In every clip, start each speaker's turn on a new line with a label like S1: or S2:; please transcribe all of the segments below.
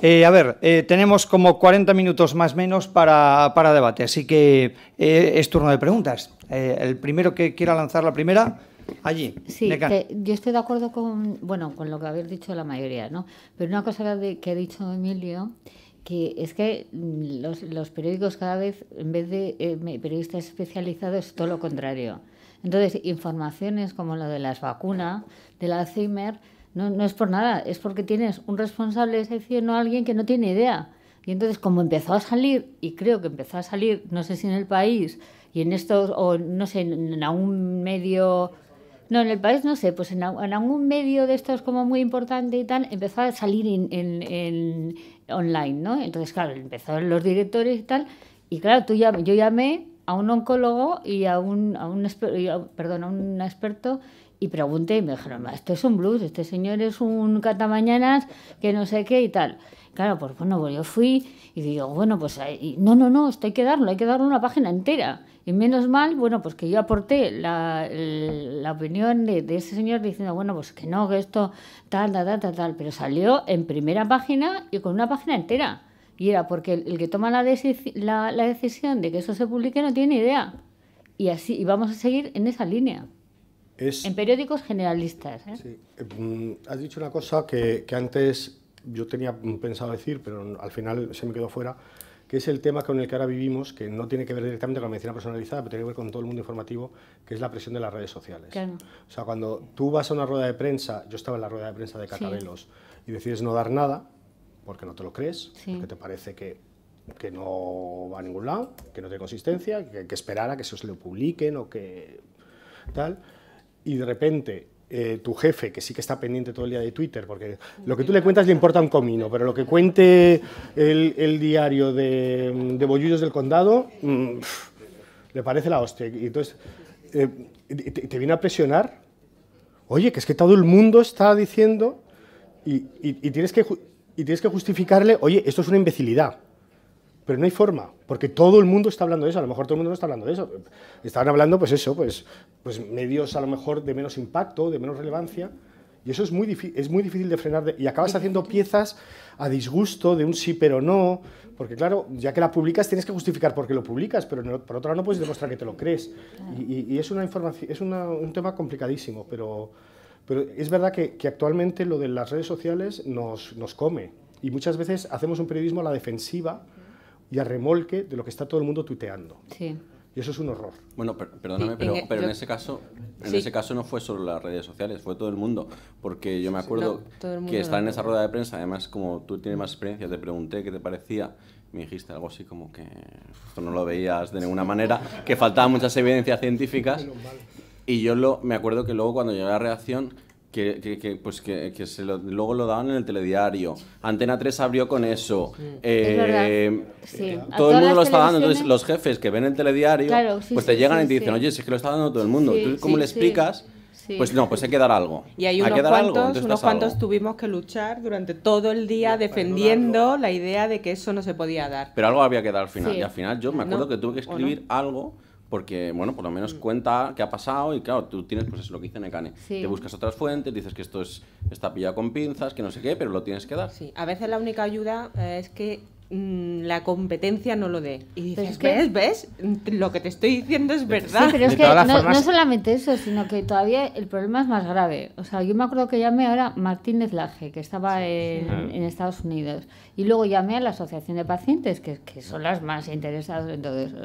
S1: Eh, a ver, eh, tenemos como 40 minutos más menos para, para debate, así que eh, es turno de preguntas. el primero que quiera lanzar la primera, allí. Sí,
S2: yo estoy de acuerdo con, bueno, con lo que habéis dicho la mayoría, ¿no? Pero una cosa que ha dicho Emilio que es que mm, los, periódicos cada vez, en vez de periodistas especializados, es todo lo contrario. Entonces, informaciones como lo de las vacunas, de la Alzheimer, no, es por nada, es porque tienes un responsable de sección o alguien que no tiene idea. Y entonces, como empezó a salir, y creo que empezó a salir, no sé si en el país, y en estos, o no sé, en algún medio, no, en el país no sé, pues en, algún medio de estos como muy importante y tal, empezó a salir en, online, ¿no? Entonces, claro, empezaron los directores y tal, y claro, tú ya, yo llamé a un oncólogo y un, perdón, a un experto y pregunté y me dijeron, esto es un blues, este señor es un catamañanas que no sé qué y tal. Claro, pues bueno, pues yo fui y digo, bueno, pues no, no, no, esto hay que darlo, hay que darle una página entera. Y menos mal, bueno, pues que yo aporté la, opinión de, ese señor diciendo, bueno, pues que no, que esto tal, tal, tal, tal, tal, pero salió en primera página y con una página entera. Y era porque el, que toma la, la, la decisión de que eso se publique no tiene idea. Y así, y vamos a seguir en esa línea en periódicos generalistas. ¿eh? Sí.
S3: Eh, mm, has dicho una cosa que, antes yo tenía pensado decir, pero al final se me quedó fuera, que es el tema con el que ahora vivimos, que no tiene que ver directamente con la medicina personalizada, pero tiene que ver con todo el mundo informativo, que es la presión de las redes sociales. O sea, cuando tú vas a una rueda de prensa, yo estaba en la rueda de prensa de Catabelos, y decides no dar nada, porque no te lo crees, porque te parece que que no va a ningún lado, que no tiene consistencia, que, que esperar a que se lo publiquen o que tal y de repente eh, tu jefe, que sí que está pendiente todo el día de Twitter, porque lo que tú le cuentas le importa un comino, pero lo que cuente el, diario de, mm, de, Bollullos del Condado, mm, le parece la hostia. Y entonces, eh, te, viene a presionar, oye, que es que todo el mundo está diciendo, y, tienes que, y tienes que justificarle, oye, esto es una imbecilidad pero no hay forma, porque todo el mundo está hablando de eso, a lo mejor todo el mundo no está hablando de eso. Estaban hablando, pues eso, pues, pues medios a lo mejor de menos impacto, de menos relevancia, y eso es muy, es muy difícil de frenar, y acabas haciendo piezas a disgusto de un sí pero no, porque claro, ya que la publicas tienes que justificar por qué lo publicas, pero por otro lado no puedes demostrar que te lo crees. Y, es, una información, es un tema complicadísimo, pero, pero es verdad que, actualmente lo de las redes sociales nos, nos come, y muchas veces hacemos un periodismo a la defensiva, y a remolque de lo que está todo el mundo tuiteando. Sí. Y eso es un horror.
S4: Bueno, perdóname, pero, en, e- pero en ese caso, en ese caso no fue solo las redes sociales, fue todo el mundo. Porque yo me acuerdo que estar en esa rueda de prensa, además, como tú tienes más experiencia, te pregunté qué te parecía. Me dijiste algo así como que no lo veías de ninguna manera, que faltaban muchas evidencias científicas. Y yo lo, me acuerdo que luego cuando llegué a la reacción que, pues que, luego lo daban en el telediario. Antena 3 abrió con eso. Eh, eh, todo el mundo lo está dando. Entonces, los jefes que ven el telediario, pues te llegan y te dicen, oye, si es que lo está dando todo el mundo. cómo le explicas? Pues no, pues hay que dar algo. Y hay unos cuantos, unos cuantos
S5: tuvimos que luchar durante todo el día defendiendo la idea de que eso no se podía dar.
S4: Pero algo había que dar al final. Y al final yo me acuerdo que tuve que escribir algo porque, bueno, por lo menos mm. cuenta qué ha pasado y claro, tú tienes, pues es lo que dice Necane. sí. te buscas otras fuentes, dices que esto es, está pillado con pinzas, que no sé qué, pero lo tienes que dar.
S5: Sí, a veces la única ayuda eh, es que mm, la competencia no lo dé. Y dices, ¿ves? ¿Ves? Lo que te estoy diciendo es verdad. Sí, pero es que no,
S2: solamente eso, sino que todavía el problema es más grave. O sea, yo me acuerdo que llamé ahora Martínez Laje, que estaba en, Estados Unidos, y luego llamé a la Asociación de Pacientes, que, que son las más interesadas en todo eso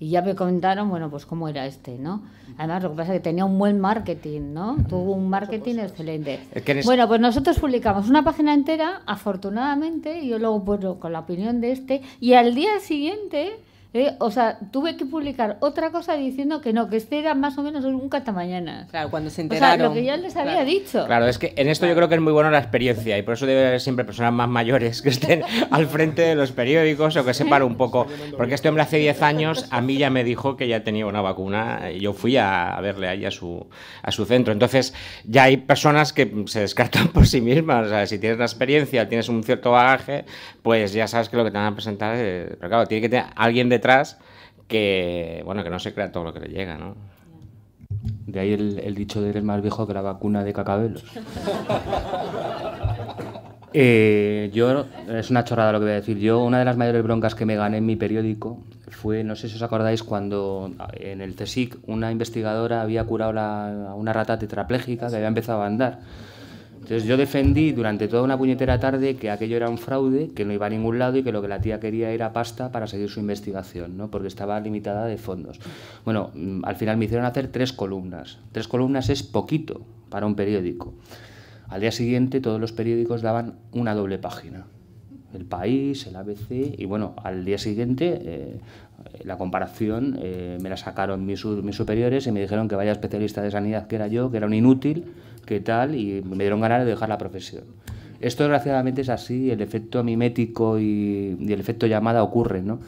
S2: y ya me comentaron, bueno, pues cómo era este, ¿no? Además, lo que pasa es que tenía un buen marketing, ¿no? Tuvo un marketing excelente. Bueno, pues nosotros publicamos una página entera, afortunadamente, y yo luego, puedo con la opinión de este, y al día siguiente ¿Eh? O sea, tuve que publicar otra cosa diciendo que no, que este era más o menos un catamañana.
S5: Claro, cuando se enteraron. O sea, lo que
S2: ya les había dicho.
S6: Claro, es que en esto yo creo que es muy buena la experiencia y por eso debe haber siempre personas más mayores que estén al frente de los periódicos o que sepan un poco. Porque este hombre hace 10 años a mí ya me dijo que ya tenía una vacuna y yo fui a, verle ahí a su, a su centro. Entonces, ya hay personas que se descartan por sí mismas. O sea, si tienes la experiencia, tienes un cierto bagaje, pues ya sabes que lo que te van a presentar Pero claro, tiene que tener alguien de que, bueno, que no se crea todo lo que le llega, ¿no?
S7: De ahí el, dicho de eres más viejo que la vacuna de cacabelos. Eh, yo, es una chorrada lo que voy a decir. Yo, una de las mayores broncas que me gané en mi periódico fue, no sé si os acordáis, cuando en el CSIC una investigadora había curado a una rata tetrapléjica que había empezado a andar. Entonces yo defendí durante toda una puñetera tarde que aquello era un fraude, que no iba a ningún lado y que lo que la tía quería era pasta para seguir su investigación, ¿no? porque estaba limitada de fondos. Bueno, mm, al final me hicieron hacer tres columnas. Tres columnas es poquito para un periódico. Al día siguiente todos los periódicos daban una doble página. El País, el ABC, y bueno, al día siguiente eh, la comparación eh, me la sacaron mis superiores y me dijeron que vaya especialista de sanidad que era yo, que era un inútil, qué tal, y me dieron ganas de dejar la profesión. Esto desgraciadamente es así, el efecto mimético y, el efecto llamada ocurre, ¿no?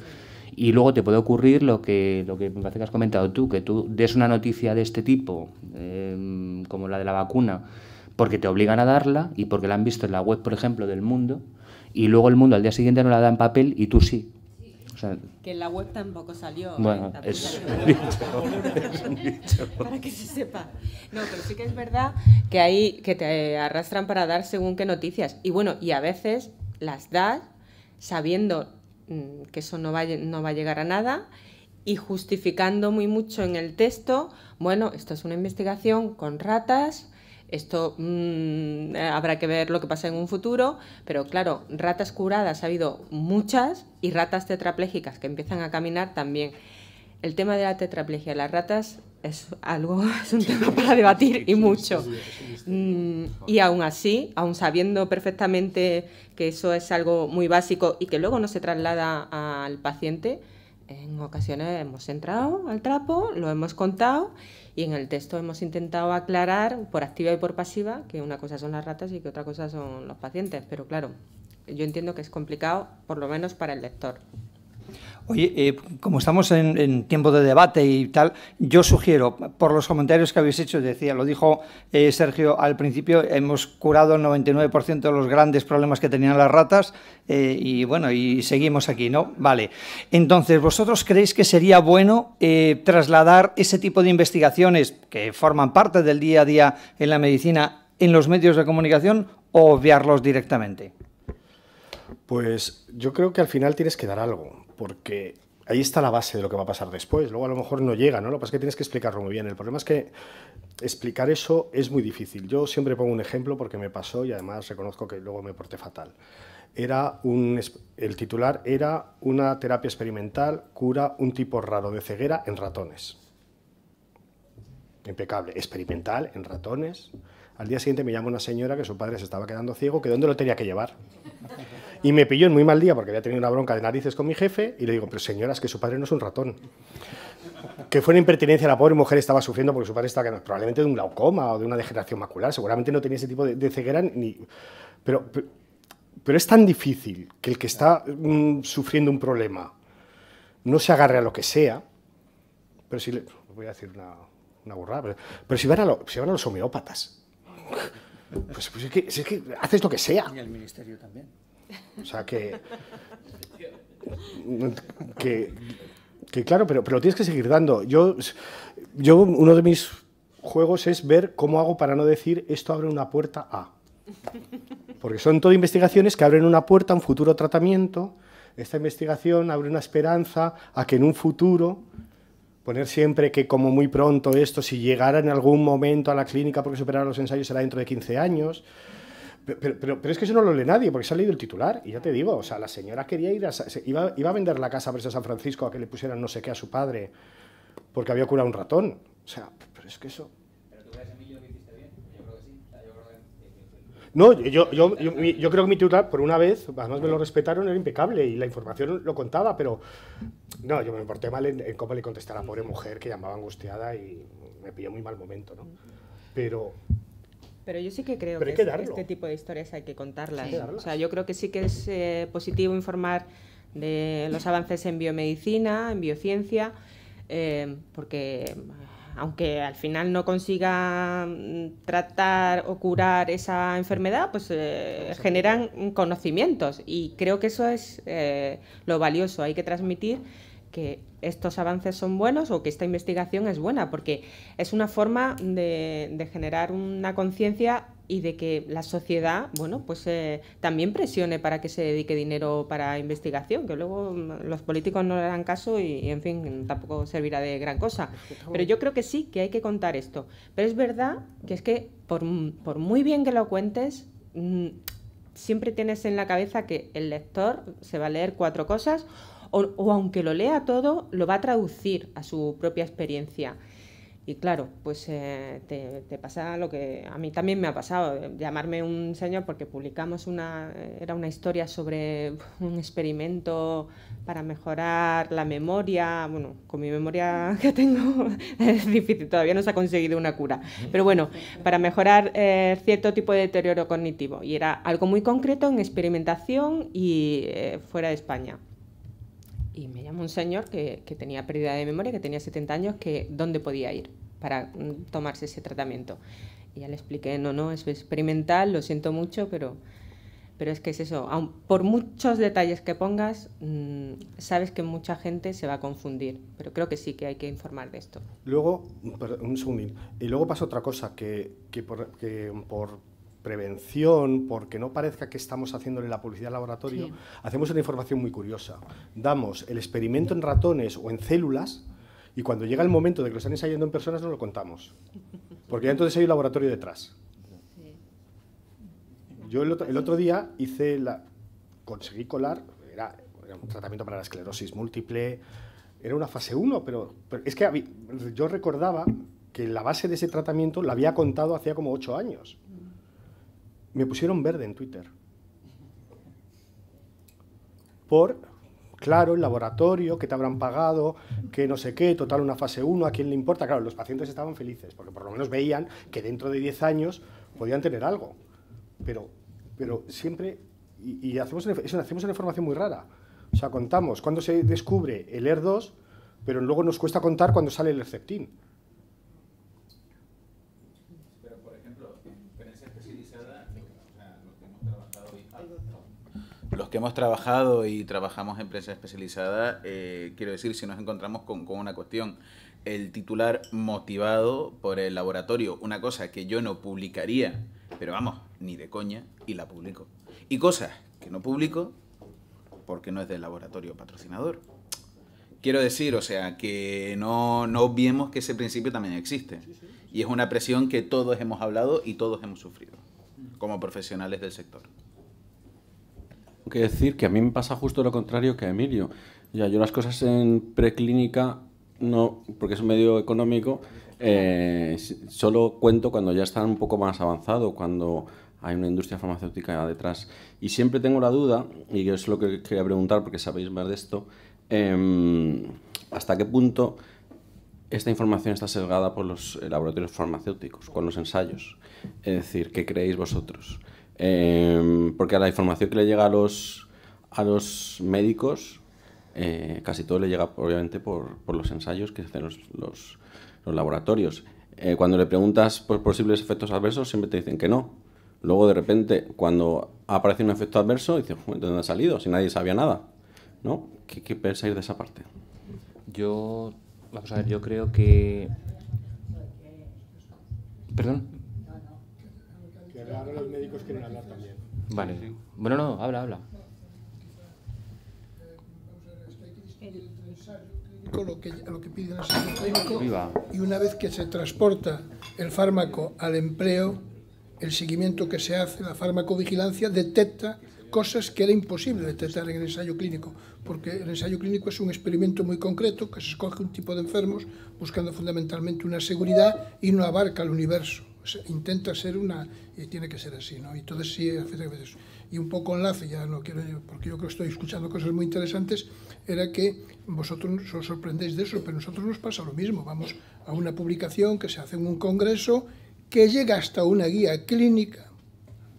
S7: Y luego te puede ocurrir lo que, lo que me parece que has comentado tú, que tú des una noticia de este tipo, em, como la de la vacuna, porque te obligan a darla y porque la han visto en la web, por ejemplo, del mundo, y luego el mundo al día siguiente no la da en papel y tú sí
S5: que la web tampoco salió. ¿eh? Bueno, es Para que se sepa. No, pero sí que es verdad que ahí que te arrastran para dar según qué noticias. Y bueno, y a veces las das sabiendo mm, que eso no no va a llegar a nada y justificando muy mucho en el texto, bueno, esto es una investigación con ratas esto mm, eh, habrá que ver lo que pasa en un futuro, pero claro, ratas curadas ha habido muchas y ratas tetraplégicas que empiezan a caminar también. El tema de la tetraplegia, las ratas es algo, es un tema para debatir y mucho.
S8: Mm,
S5: y aún así, aún sabiendo perfectamente que eso es algo muy básico y que luego no se traslada al paciente, en ocasiones hemos entrado al trapo, lo hemos contado y en el texto hemos intentado aclarar por activa y por pasiva que una cosa son las ratas y que otra cosa son los pacientes. Pero claro, yo entiendo que es complicado, por lo menos para el lector.
S1: Oye, eh, como estamos en, tiempo de debate y tal, yo sugiero, por los comentarios que habéis hecho, decía, lo dijo eh, Sergio al principio, hemos curado el 99% de los grandes problemas que tenían las ratas eh, y bueno, y seguimos aquí, ¿no? Vale. Entonces, ¿vosotros creéis que sería bueno trasladar ese tipo de investigaciones que forman parte del día a día en la medicina en los
S3: medios de comunicación o obviarlos directamente? Pues yo creo que al final tienes que dar algo, porque ahí está la base de lo que va a pasar después. Luego a lo mejor no llega, ¿no? Lo que pasa es que tienes que explicarlo muy bien. El problema es que explicar eso es muy difícil. Yo siempre pongo un ejemplo porque me pasó y además reconozco que luego me porté fatal. Era un, el titular era una terapia experimental cura un tipo raro de ceguera en ratones. Impecable, experimental en ratones. Al día siguiente me llama una señora que su padre se estaba quedando ciego, que dónde lo tenía que llevar. Y me pilló en muy mal día porque había tenido una bronca de narices con mi jefe y le digo, pero señora, es que su padre no es un ratón. que fue una impertinencia, la pobre mujer estaba sufriendo porque su padre estaba probablemente de un glaucoma o de una degeneración macular, seguramente no tenía ese tipo de, ceguera ni... Pero, pero, es tan difícil que el que está mm, sufriendo un problema no se agarre a lo que sea, pero si le... Voy a decir una, una burrada, pero, si, van a a los homeópatas, pues, pues es, que, es que haces lo que sea. Y
S1: el ministerio también.
S3: O sea que. que, claro, pero, pero tienes que seguir dando. Yo, yo, uno de mis juegos es ver cómo hago para no decir esto abre una puerta a. Porque son todo investigaciones que abren una puerta a un futuro tratamiento. Esta investigación abre una esperanza a que en un futuro poner siempre que como muy pronto esto, si llegara en algún momento a la clínica porque superara los ensayos, será dentro de 15 años. Pero, pero, es que eso no lo lee nadie, porque se ha leído el titular, y ya te digo, o sea, la señora quería ir a, iba, iba, a vender la casa a San Francisco a que le pusieran no sé qué a su padre, porque había curado un ratón. O sea, pero es que eso... ¿Pero tú crees, que hiciste bien? Yo creo que sí. Yo No, yo, yo, yo, creo que mi titular, por una vez, además me lo respetaron, era impecable y la información lo contaba, pero no, yo me porté mal en, cómo le contesté a la pobre mujer que llamaba angustiada y me pilló muy mal momento, ¿no? Pero
S5: pero yo sí que creo que, este tipo de historias hay que contarlas. O sea, yo creo que sí que es eh, positivo informar de los avances en biomedicina, en biociencia, eh, porque aunque al final no consiga mm, tratar o curar esa enfermedad, pues eh, generan conocimientos y creo que eso es lo valioso. Hay que transmitir que estos avances son buenos o que esta investigación es buena, porque es una forma de, generar una conciencia y de que la sociedad, bueno, pues eh, también presione para que se dedique dinero para investigación, que luego mm, los políticos no le harán caso y, en fin, tampoco servirá de gran cosa. Pero yo creo que sí, que hay que contar esto. Pero es verdad que es que por, muy bien que lo cuentes, mm, siempre tienes en la cabeza que el lector se va a leer cuatro cosas o, aunque lo lea todo, lo va a traducir a su propia experiencia. Y claro, pues eh, te, pasa lo que a mí también me ha pasado, eh, llamarme un señor porque publicamos una, eh, era una historia sobre un experimento para mejorar la memoria, bueno, con mi memoria que tengo es difícil, todavía no se ha conseguido una cura, pero bueno, para mejorar cierto tipo de deterioro cognitivo y era algo muy concreto en experimentación y fuera de España. Y me llamó un señor que, que, tenía pérdida de memoria, que tenía 70 años, que dónde podía ir para mm, tomarse ese tratamiento. Y ya le expliqué, no, no, es experimental, lo siento mucho, pero, pero es que es eso. por muchos detalles que pongas, mm, sabes que mucha gente se va a confundir, pero creo que sí que hay que informar de esto.
S3: Luego, un segundín, y luego pasa otra cosa, que, que por prevención, porque no parezca que estamos haciéndole la publicidad al laboratorio, hacemos una información muy curiosa. Damos el experimento en ratones o en células y cuando llega el momento de que lo están ensayando en personas no lo contamos, porque ya entonces hay un laboratorio detrás. Yo el otro, día hice la, conseguí colar, era, un tratamiento para la esclerosis múltiple, era una fase 1, pero, pero, es que yo recordaba que la base de ese tratamiento la había contado hacía como 8 años me pusieron verde en Twitter. Por, claro, el laboratorio, que te habrán pagado, que no sé qué, total, una fase 1, ¿a quién le importa? Claro, los pacientes estaban felices, porque por lo menos veían que dentro de 10 años podían tener algo. Pero, pero siempre, y, hacemos, una, hacemos una información muy rara. O sea, contamos cuando se descubre el ER2, pero luego nos cuesta contar cuando sale el erceptin. los que hemos
S9: trabajado y trabajamos en prensa especializada, eh, quiero decir, si nos encontramos con, una cuestión, el titular motivado por el laboratorio, una cosa que yo no publicaría, pero vamos, ni de coña, y la publico. Y cosas que no publico porque no es del laboratorio patrocinador. Quiero decir, o sea, que no, no obviemos que ese principio también existe. Y es una presión que todos hemos hablado y todos hemos sufrido como profesionales del sector
S4: que decir que a mí me pasa justo lo contrario que a Emilio. Ya, yo las cosas en preclínica, no, porque es un medio económico, eh, solo cuento cuando ya están un poco más avanzados, cuando hay una industria farmacéutica detrás. Y siempre tengo la duda, y es lo que quería preguntar porque sabéis más de esto, em, hasta qué punto esta información está sesgada por los eh, laboratorios farmacéuticos, con los ensayos. Es decir, ¿qué creéis vosotros? Em, porque a la información que le llega a los, a los médicos, eh, casi todo le llega obviamente por, los ensayos que hacen los, los, laboratorios. Eh, cuando le preguntas por posibles efectos adversos, siempre te dicen que no. Luego, de repente, cuando aparece un efecto adverso, dices, ¿de dónde ha salido? Si nadie sabía nada. ¿No? ¿Qué, qué pensáis de esa parte?
S7: Yo, vamos a ver, yo creo que... Perdón
S3: ahora los médicos quieren hablar también. Vale.
S7: Bueno, no, habla, habla.
S10: que, lo que y una vez que se transporta el fármaco al empleo, el seguimiento que se hace, la farmacovigilancia, detecta cosas que era imposible detectar en el ensayo clínico, porque el ensayo clínico es un experimento muy concreto que se escoge un tipo de enfermos buscando fundamentalmente una seguridad y no abarca el universo. Pues, intenta ser una y tiene que ser así, ¿no? Y entonces sí, a y un poco enlace, ya no quiero, porque yo creo que estoy escuchando cosas muy interesantes, era que vosotros os sorprendéis de eso, pero a nosotros nos pasa lo mismo, vamos a una publicación que se hace en un congreso, que llega hasta una guía clínica,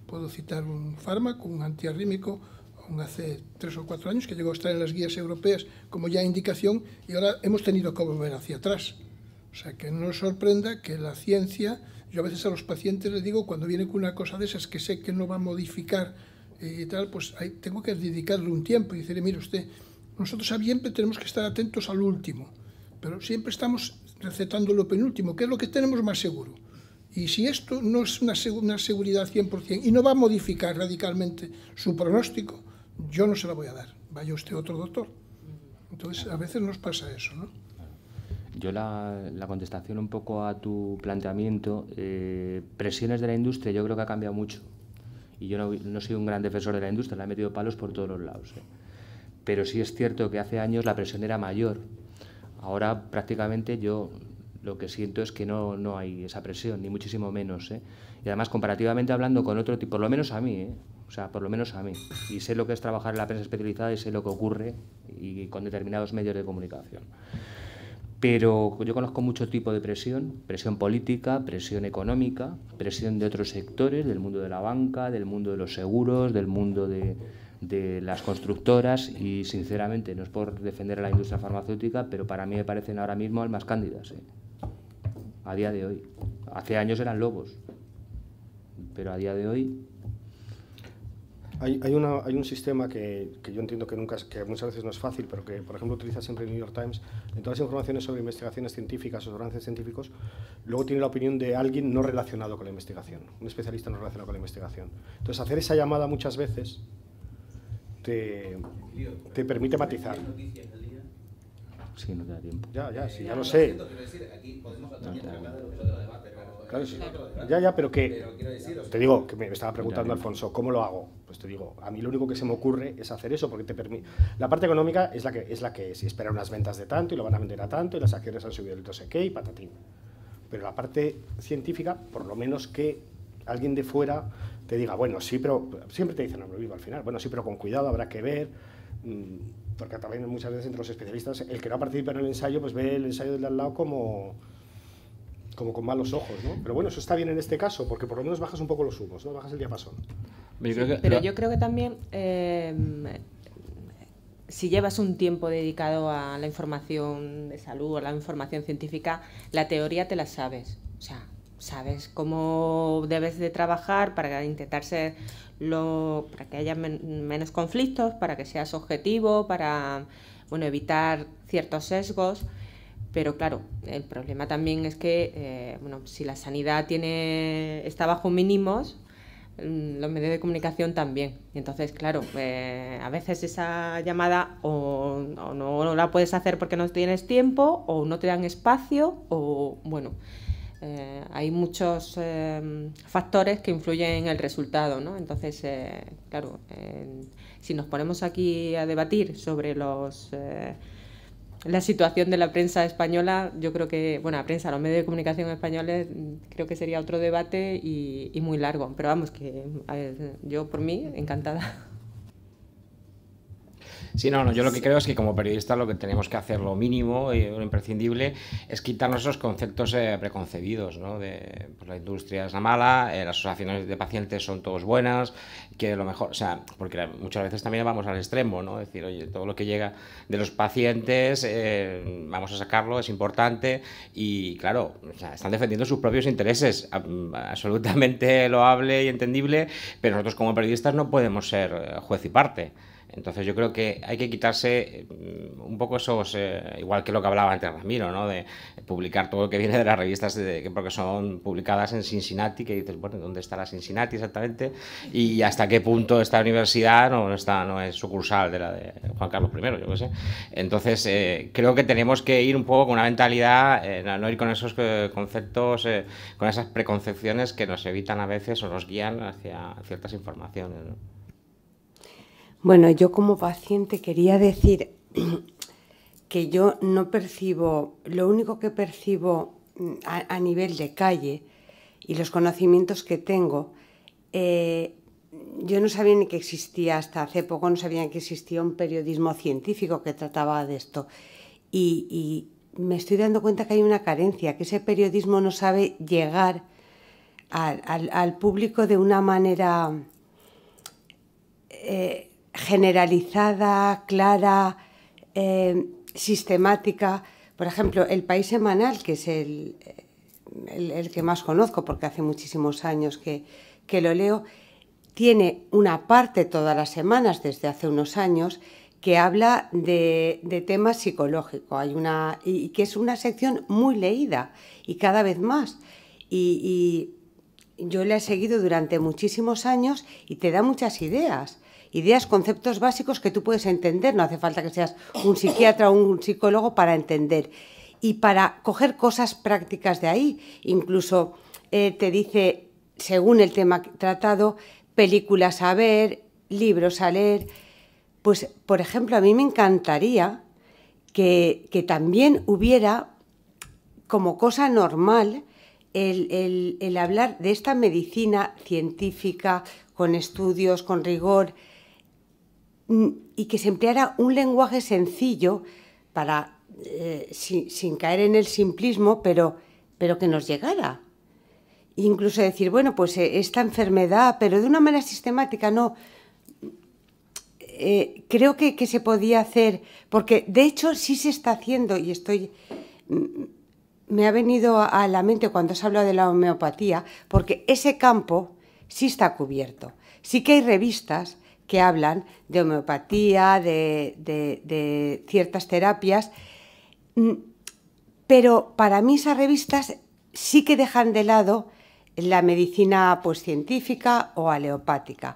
S10: puedo citar un fármaco, un antiarrímico, aún hace tres o cuatro años, que llegó a estar en las guías europeas como ya indicación, y ahora hemos tenido que volver hacia atrás. O sea, que no nos sorprenda que la ciencia yo a veces a los pacientes les digo, cuando viene con una cosa de esas que sé que no va a modificar eh, y tal, pues tengo que dedicarle un tiempo y decirle, mire usted, nosotros siempre tenemos que estar atentos al último, pero siempre estamos recetando lo penúltimo, que es lo que tenemos más seguro. Y si esto no es una, una seguridad 100% y no va a modificar radicalmente su pronóstico, yo no se la voy a dar, vaya usted otro doctor. Entonces, a veces nos pasa eso, ¿no?
S7: Yo la, contestación un poco a tu planteamiento, eh, presiones de la industria yo creo que ha cambiado mucho. Y yo no, soy un gran defensor de la industria, le he metido palos por todos los lados. ¿eh? Pero sí es cierto que hace años la presión era mayor. Ahora prácticamente yo lo que siento es que no, hay esa presión, ni muchísimo menos. Eh. Y además comparativamente hablando con otro tipo, por lo menos a mí, ¿eh? o sea, por lo menos a mí. Y sé lo que es trabajar en la prensa especializada y sé lo que ocurre y con determinados medios de comunicación pero yo conozco mucho tipo de presión, presión política, presión económica, presión de otros sectores, del mundo de la banca, del mundo de los seguros, del mundo de, las constructoras y sinceramente no es por defender a la industria farmacéutica, pero para mí me parecen ahora mismo almas cándidas, ¿eh? a día de hoy. Hace años eran lobos,
S3: pero a día de hoy hay, un sistema que, yo entiendo que, nunca, que muchas veces no es fácil, pero que, por ejemplo, utiliza siempre el New York Times. En todas las informaciones sobre investigaciones científicas o sobre avances científicos, luego tiene la opinión de alguien no relacionado con la investigación, un especialista no relacionado con la investigación. Entonces, hacer esa llamada muchas veces te, permite matizar. Sí, no te da tiempo. Ya, ya, sí, ya ah, lo sé.
S9: Aquí podemos
S3: también ya, ya, pero que... te digo, que me estaba preguntando Alfonso, ¿cómo lo hago? Pues te digo, a mí lo único que se me ocurre es hacer eso, porque te permite... La parte económica es la que es, la que si espera unas ventas de tanto y lo van a vender a tanto y las acciones han subido el no sé qué y patatín. Pero la parte científica, por lo menos que alguien de fuera te diga, bueno, sí, pero... Siempre te dicen lo vivo al final, bueno, sí, pero con cuidado, habrá que ver... Mm, porque también muchas veces entre los especialistas, el que no participa en el ensayo, pues ve el ensayo del al lado como como con malos ojos, ¿no? Pero bueno, eso está bien en este caso, porque por lo menos bajas un poco los humos, ¿no? Bajas el diapasón. pero yo
S5: creo que también em, si llevas un tiempo dedicado a la información de salud o a la información científica, la teoría te la sabes. O sea, sabes cómo debes de trabajar para intentar ser lo, para que haya menos conflictos, para que seas objetivo, para bueno, evitar ciertos sesgos pero claro, el problema también es que eh, bueno, si la sanidad tiene, está bajo mínimos, mm, los medios de comunicación también. entonces, claro, eh, a veces esa llamada o, no, la puedes hacer porque no tienes tiempo, o no te dan espacio, o bueno, eh, hay muchos em, factores que influyen en el resultado, ¿no? Entonces, claro, si nos ponemos aquí a debatir sobre los la situación de la prensa española, yo creo que, bueno, la prensa, los medios de comunicación españoles, creo que sería otro debate y, y muy largo. Pero vamos, que yo por mí, encantada.
S6: Sí, no, yo lo que creo es que como periodistas lo que tenemos que hacer, lo mínimo y lo imprescindible, es quitarnos esos conceptos eh, preconcebidos, ¿no? De pues, la industria es la mala, eh, las asociaciones de pacientes son todos buenas, que lo mejor, o sea, porque muchas veces también vamos al extremo, ¿no? decir, oye, todo lo que llega de los pacientes, eh, vamos a sacarlo, es importante, y claro, están defendiendo sus propios intereses, absolutamente loable y entendible, pero nosotros como periodistas no podemos ser juez y parte. Entonces yo creo que hay que quitarse mm, un poco esos, eh, igual que lo que hablaba antes Ramiro, ¿no? de publicar todo lo que viene de las revistas de, porque son publicadas en Cincinnati, que dices, bueno, ¿dónde está la Cincinnati exactamente? Y hasta qué punto esta universidad no, está, no es sucursal de la de Juan Carlos I, yo qué sé. Entonces eh, creo que tenemos que ir un poco con una mentalidad, eh, no ir con esos conceptos, con esas preconcepciones que nos evitan a veces o nos guían hacia ciertas informaciones.
S11: Bueno, yo como paciente quería decir que yo no percibo, lo único que percibo mm, a, nivel de calle y los conocimientos que tengo, eh, yo no sabía ni que existía, hasta hace poco no sabía que existía un periodismo científico que trataba de esto. Y, me estoy dando cuenta que hay una carencia, que ese periodismo no sabe llegar al, público de una manera... Eh, generalizada, clara, eh, sistemática. Por ejemplo, el País Semanal, que es el, el, que más conozco porque hace muchísimos años que, lo leo, tiene una parte todas las semanas desde hace unos años que habla de, temas psicológicos y, que es una sección muy leída y cada vez más. Y, y, yo la he seguido durante muchísimos años y te da muchas ideas ideas, conceptos básicos que tú puedes entender. No hace falta que seas un psiquiatra o un psicólogo para entender. Y para coger cosas prácticas de ahí, incluso eh, te dice, según el tema tratado, películas a ver, libros a leer. Pues, por ejemplo, a mí me encantaría que, también hubiera como cosa normal el, hablar de esta medicina científica, con estudios, con rigor, Mm, y que se empleara un lenguaje sencillo para, eh, sin, caer en el simplismo, pero, pero que nos llegara. Incluso decir, bueno, pues eh, esta enfermedad, pero de una manera sistemática, no. Eh, creo que, que, se podía hacer, porque de hecho sí se está haciendo, y estoy. Mm, me ha venido a la mente cuando se habla de la homeopatía, porque ese campo sí está cubierto. Sí que hay revistas que hablan de homeopatía, de, ciertas terapias, mm, pero para mí esas revistas sí que dejan de lado la medicina pues, científica o aleopática.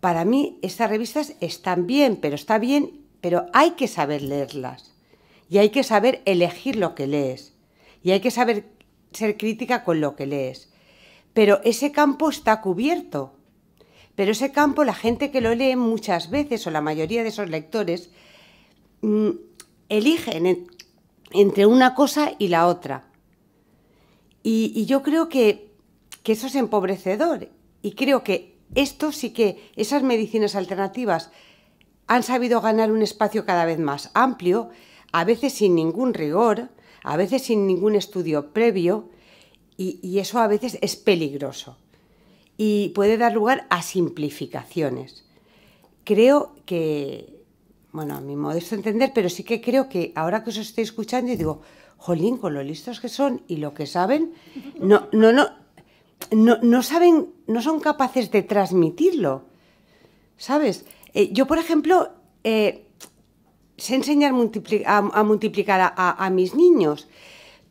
S11: Para mí esas revistas están bien, pero está bien, pero hay que saber leerlas y hay que saber elegir lo que lees y hay que saber ser crítica con lo que lees. Pero ese campo está cubierto pero ese campo, la gente que lo lee muchas veces, o la mayoría de esos lectores, mm, eligen entre una cosa y la otra. Y, yo creo que, eso es empobrecedor. Y creo que esto sí que, esas medicinas alternativas, han sabido ganar un espacio cada vez más amplio, a veces sin ningún rigor, a veces sin ningún estudio previo, y eso a veces es peligroso y puede dar lugar a simplificaciones. Creo que, bueno, a mi modesto entender, pero sí que creo que ahora que os estoy escuchando y digo, jolín, con lo listos que son y lo que saben, no, no, no, no, saben, no son capaces de transmitirlo. ¿Sabes? Eh, yo, por ejemplo, eh, sé enseñar a, multiplicar a mis niños.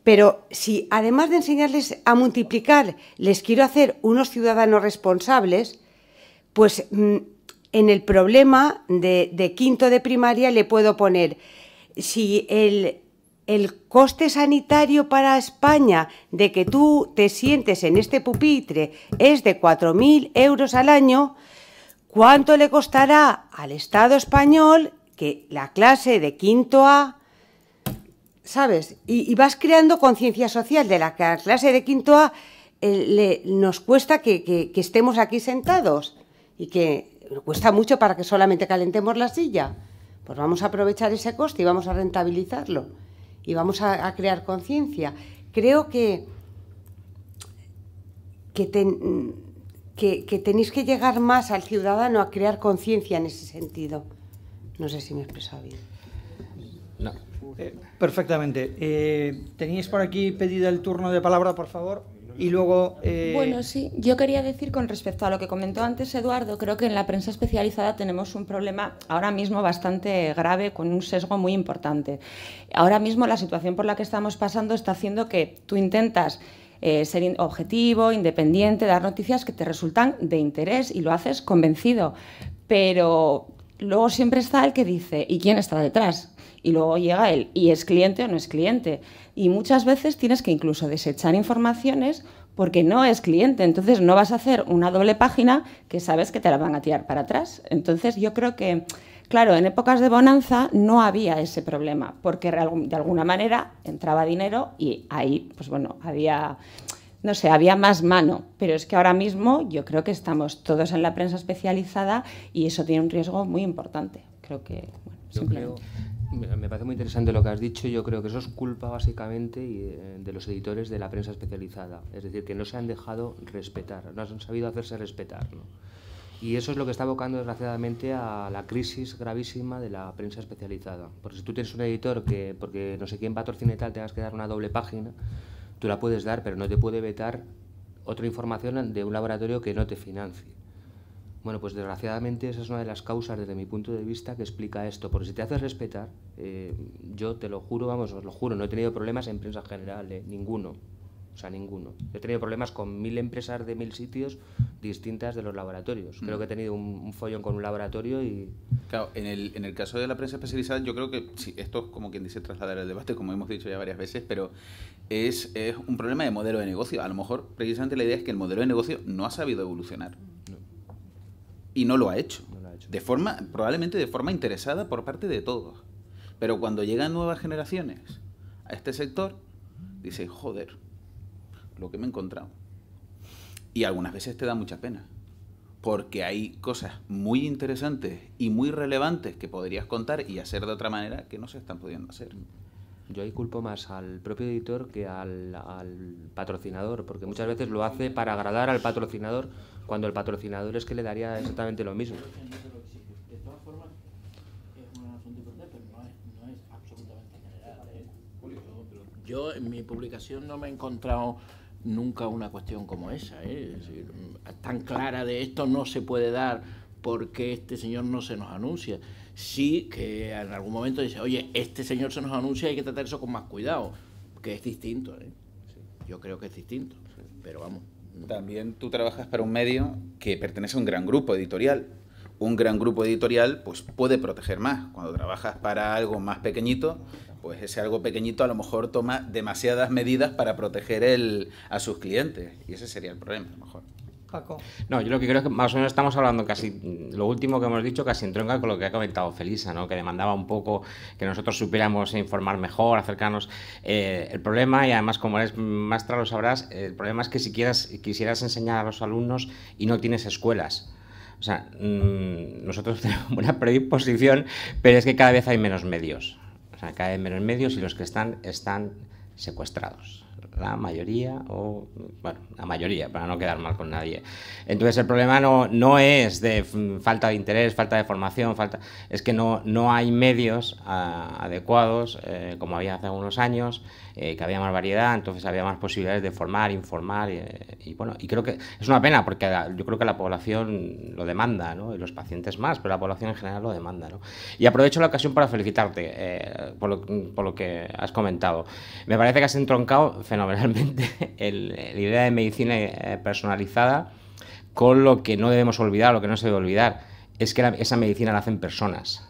S11: Pero si además de enseñarles a multiplicar, les quiero hacer unos ciudadanos responsables, pues mm, en el problema de, quinto de primaria le puedo poner, si el, el coste sanitario para España de que tú te sientes en este pupitre es de 4.000 euros al año, ¿cuánto le costará al Estado español que la clase de quinto A ¿sabes? Y, vas creando conciencia social de la que a clase de quinto A eh, le, nos cuesta que, estemos aquí sentados y que cuesta mucho para que solamente calentemos la silla. Pues vamos a aprovechar ese coste y vamos a rentabilizarlo y vamos a, crear conciencia. Creo que, que, tenéis que llegar más al ciudadano a crear conciencia en ese sentido. No sé si me he expresado bien.
S12: No.
S5: Eh,
S1: perfectamente. Eh, ¿Teníais por aquí pedido el turno de palabra, por favor? Y luego. Eh, bueno,
S8: sí, yo quería decir con respecto a lo que comentó antes Eduardo, creo que en la prensa especializada tenemos un problema ahora mismo bastante grave con un sesgo muy importante. Ahora mismo la situación por la que estamos pasando está haciendo que tú intentas ser objetivo, independiente, dar noticias que te resultan de interés y lo haces convencido. Pero luego siempre está el que dice, ¿y quién está detrás? y luego llega él y es cliente o no es cliente. Y muchas veces tienes que incluso desechar informaciones porque no es cliente, entonces no vas a hacer una doble página que sabes que te la van a tirar para atrás. Entonces yo creo que, claro, en épocas de bonanza no había ese problema, porque de alguna manera entraba dinero y ahí, pues bueno, había, no sé, había más mano. Pero es que ahora mismo yo creo que estamos todos en la prensa especializada y eso tiene un riesgo muy importante. Creo que, bueno,
S6: me parece muy interesante lo que
S7: has dicho. Yo creo que eso es culpa básicamente eh, de los editores de la prensa especializada. Es decir, que no se han dejado respetar, no han sabido hacerse respetar. Y eso es lo que está abocando desgraciadamente a la crisis gravísima de la prensa especializada. Porque si tú tienes un editor que, porque no sé quién patrocina y tal, tengas que dar una doble página, tú la puedes dar, pero no te puede vetar otra información de un laboratorio que no te financie. Bueno, pues desgraciadamente esa es una de las causas desde mi punto de vista que explica esto, porque si te haces respetar, eh, yo te lo juro, vamos, os lo juro, no he tenido problemas en prensa general, eh, ninguno, o sea, ninguno. He tenido problemas con mil empresas de mil sitios distintas de los laboratorios. Creo mm. que he tenido un, follón con un laboratorio y... Claro, en
S9: el, caso de la prensa especializada, yo creo que sí, esto es como quien dice trasladar el debate, como hemos dicho ya varias veces, pero es, es un problema de modelo de negocio. A lo mejor precisamente la idea es que el modelo de negocio no ha sabido evolucionar. No. Y no lo ha hecho. De forma, probablemente de forma interesada por parte de todos. Pero cuando llegan nuevas generaciones a este sector, dice, joder, lo que me he encontrado. Y algunas veces te da mucha pena, porque hay cosas muy interesantes y muy relevantes que podrías contar y hacer de otra manera que no se están pudiendo hacer.
S7: Yo ahí culpo más al propio editor que al, patrocinador, porque muchas veces lo hace para agradar al patrocinador, cuando el patrocinador es que le daría exactamente lo mismo.
S13: Yo, en mi publicación no me he encontrado nunca una cuestión como esa. ¿eh? tan clara de esto no se puede dar porque este señor no se nos anuncia sí que en algún momento dice, oye, este señor se nos anuncia y hay que tratar eso con más cuidado, que es distinto, ¿eh? yo creo que es distinto, pero vamos. También tú trabajas para un
S9: medio que pertenece a un gran grupo editorial. Un gran grupo editorial pues puede proteger más. Cuando trabajas para algo más pequeñito, pues ese algo pequeñito a lo mejor toma demasiadas medidas para proteger el, a sus clientes. Y ese sería el problema, a lo mejor.
S6: No, yo lo que creo es que más o menos estamos hablando casi, lo último que hemos dicho casi en con lo que ha comentado Felisa, ¿no? que demandaba un poco que nosotros supiéramos informar mejor, acercarnos. Eh, el problema, y además como eres maestra lo sabrás, eh, el problema es que si quieras, quisieras enseñar a los alumnos y no tienes escuelas. O sea, mm, nosotros tenemos una predisposición, pero es que cada vez hay menos medios. O sea, cada vez menos medios y los que están están secuestrados la mayoría, o bueno, la mayoría, para no quedar mal con nadie. Entonces el problema no, no es de falta de interés, falta de formación, falta es que no, no hay medios ah, adecuados, eh, como había hace unos años, eh, que había más variedad, entonces había más posibilidades de formar, informar, y, eh, bueno, y creo que es una pena porque yo creo que la población lo demanda, ¿no? Y los pacientes más, pero la población en general lo demanda, ¿no? Y aprovecho la ocasión para felicitarte por, lo, que has comentado. Me parece que has entroncado fenomenalmente. realmente la idea de medicina eh, personalizada con lo que no debemos olvidar, lo que no se debe olvidar, es que esa medicina la hacen personas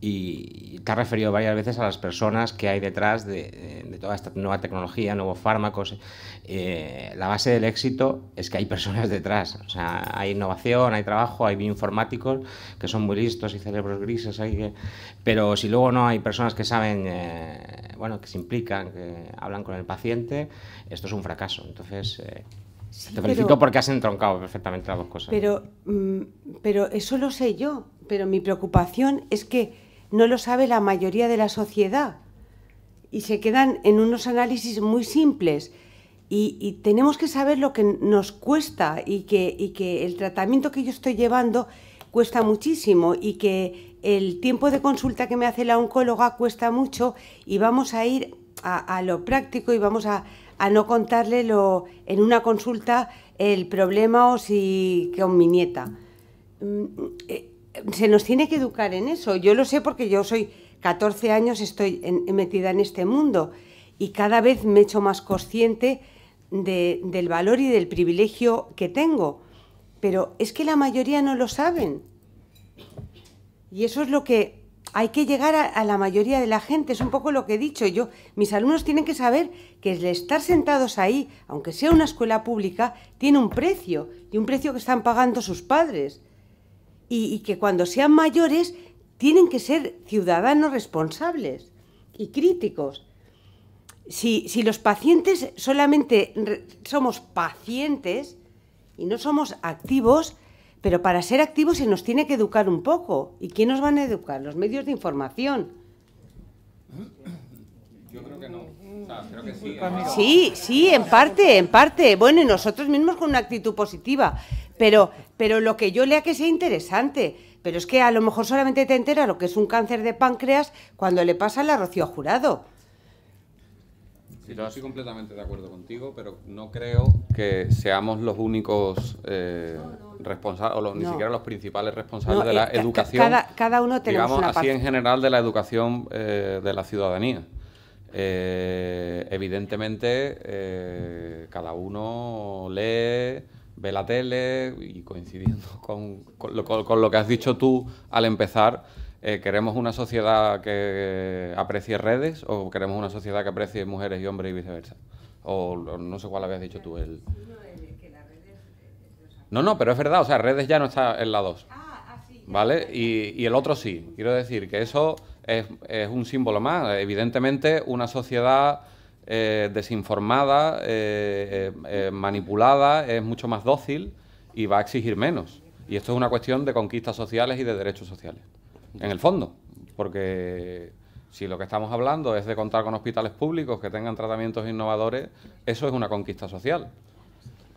S6: y te has referido varias veces a las personas que hay detrás de, toda esta nueva tecnología, nuevos fármacos. Eh, la base del éxito es que hay personas detrás. O sea, hay innovación, hay trabajo, hay bioinformáticos que son muy listos y cerebros grises. Pero si luego no hay personas que saben, eh, bueno, que se implican, que hablan con el paciente, esto es un fracaso. Entonces. Eh, te felicito porque has entroncado perfectamente las dos cosas. Pero,
S11: mm, pero eso lo sé yo, pero mi preocupación es que no lo sabe la mayoría de la sociedad y se quedan en unos análisis muy simples. Y, tenemos que saber lo que nos cuesta y que, que el tratamiento que yo estoy llevando cuesta muchísimo y que el tiempo de consulta que me hace la oncóloga cuesta mucho y vamos a ir a, lo práctico y vamos a, no contarle lo, en una consulta el problema o si con mi nieta. Mm, eh, se nos tiene que educar en eso. Yo lo sé porque yo soy 14 años, estoy metida en este mundo y cada vez me echo más consciente del valor y del privilegio que tengo. Pero es que la mayoría no lo saben. Y eso es lo que hay que llegar a, la mayoría de la gente, es un poco lo que he dicho yo. Mis alumnos tienen que saber que el estar sentados ahí, aunque sea una escuela pública, tiene un precio, y un precio que están pagando sus padres y, que cuando sean mayores tienen que ser ciudadanos responsables y críticos. Si, los pacientes solamente somos pacientes y no somos activos, pero para ser activos se nos tiene que educar un poco. ¿Y quién nos van a educar? Los medios de información.
S14: Yo creo que no. ¿eh?
S11: sí, sí, en parte, en parte. Bueno, y nosotros mismos con una actitud positiva. Pero, lo que yo lea que sea interesante. Pero es que a lo mejor solamente te entera lo que es un cáncer de páncreas cuando le pasa la Rocío Jurado.
S14: Sí, yo estoy completamente de acuerdo contigo, pero no creo que seamos los únicos eh, responsables, o ni siquiera los principales responsables de eh, la educación. Cada, cada, uno tenemos digamos, así en general de la educación eh, de la ciudadanía. evidentemente, cada uno lee ve la tele y coincidiendo con, lo, que has dicho tú al empezar, eh, ¿queremos una sociedad que aprecie redes o queremos una sociedad que aprecie mujeres y hombres y viceversa? O no sé cuál habías dicho tú. El... Eh, no, no, pero es verdad, o sea, redes ya no está en la 2. Ah, ah, ¿Vale? Y, el otro sí. Quiero decir que eso es, es un símbolo más. Evidentemente, una sociedad eh, desinformada, eh, eh, manipulada, es mucho más dócil y va a exigir menos. Y esto es una cuestión de conquistas sociales y de derechos sociales, en el fondo, porque si lo que estamos hablando es de contar con hospitales públicos que tengan tratamientos innovadores, eso es una conquista social.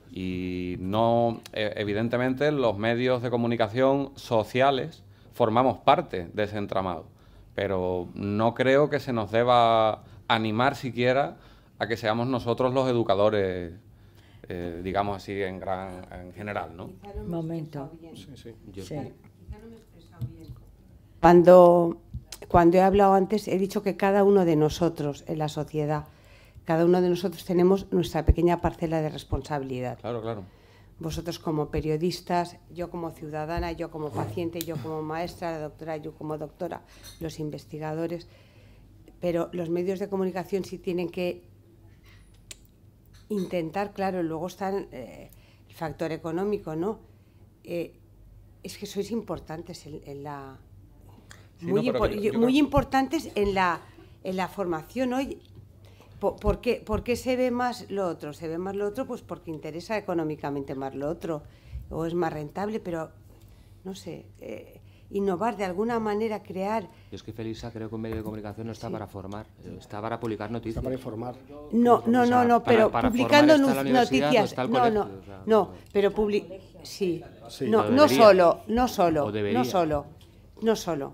S14: Y no, evidentemente, los medios de comunicación sociales formamos parte de ese entramado, pero no creo que se nos deba animar siquiera a que seamos nosotros los educadores, eh, digamos así, en, gran, en general, ¿no?
S3: momento.
S12: Cuando,
S11: cuando he hablado antes, he dicho que cada uno de nosotros en la sociedad, cada uno de nosotros tenemos nuestra pequeña parcela de responsabilidad. Vosotros como periodistas, yo como ciudadana, yo como paciente, yo como maestra, la doctora, yo como doctora, los investigadores pero los medios de comunicación sí tienen que intentar, claro, luego está eh, el factor económico, ¿no? Eh, es que sois importantes en, la... muy, importantes en la, en la formación hoy. ¿Por, qué, se ve más lo otro? Se ve más lo otro pues porque interesa económicamente más lo otro o es más rentable, pero no sé. Eh, innovar, de alguna manera crear.
S7: es que Felisa creo que un medio de comunicación no está para formar, eh, está para publicar noticias. Está para informar.
S11: No, no, no, no, pero publicando noticias. no, no, no, pero public sí. No, no solo, no
S3: solo, no solo,
S11: no solo.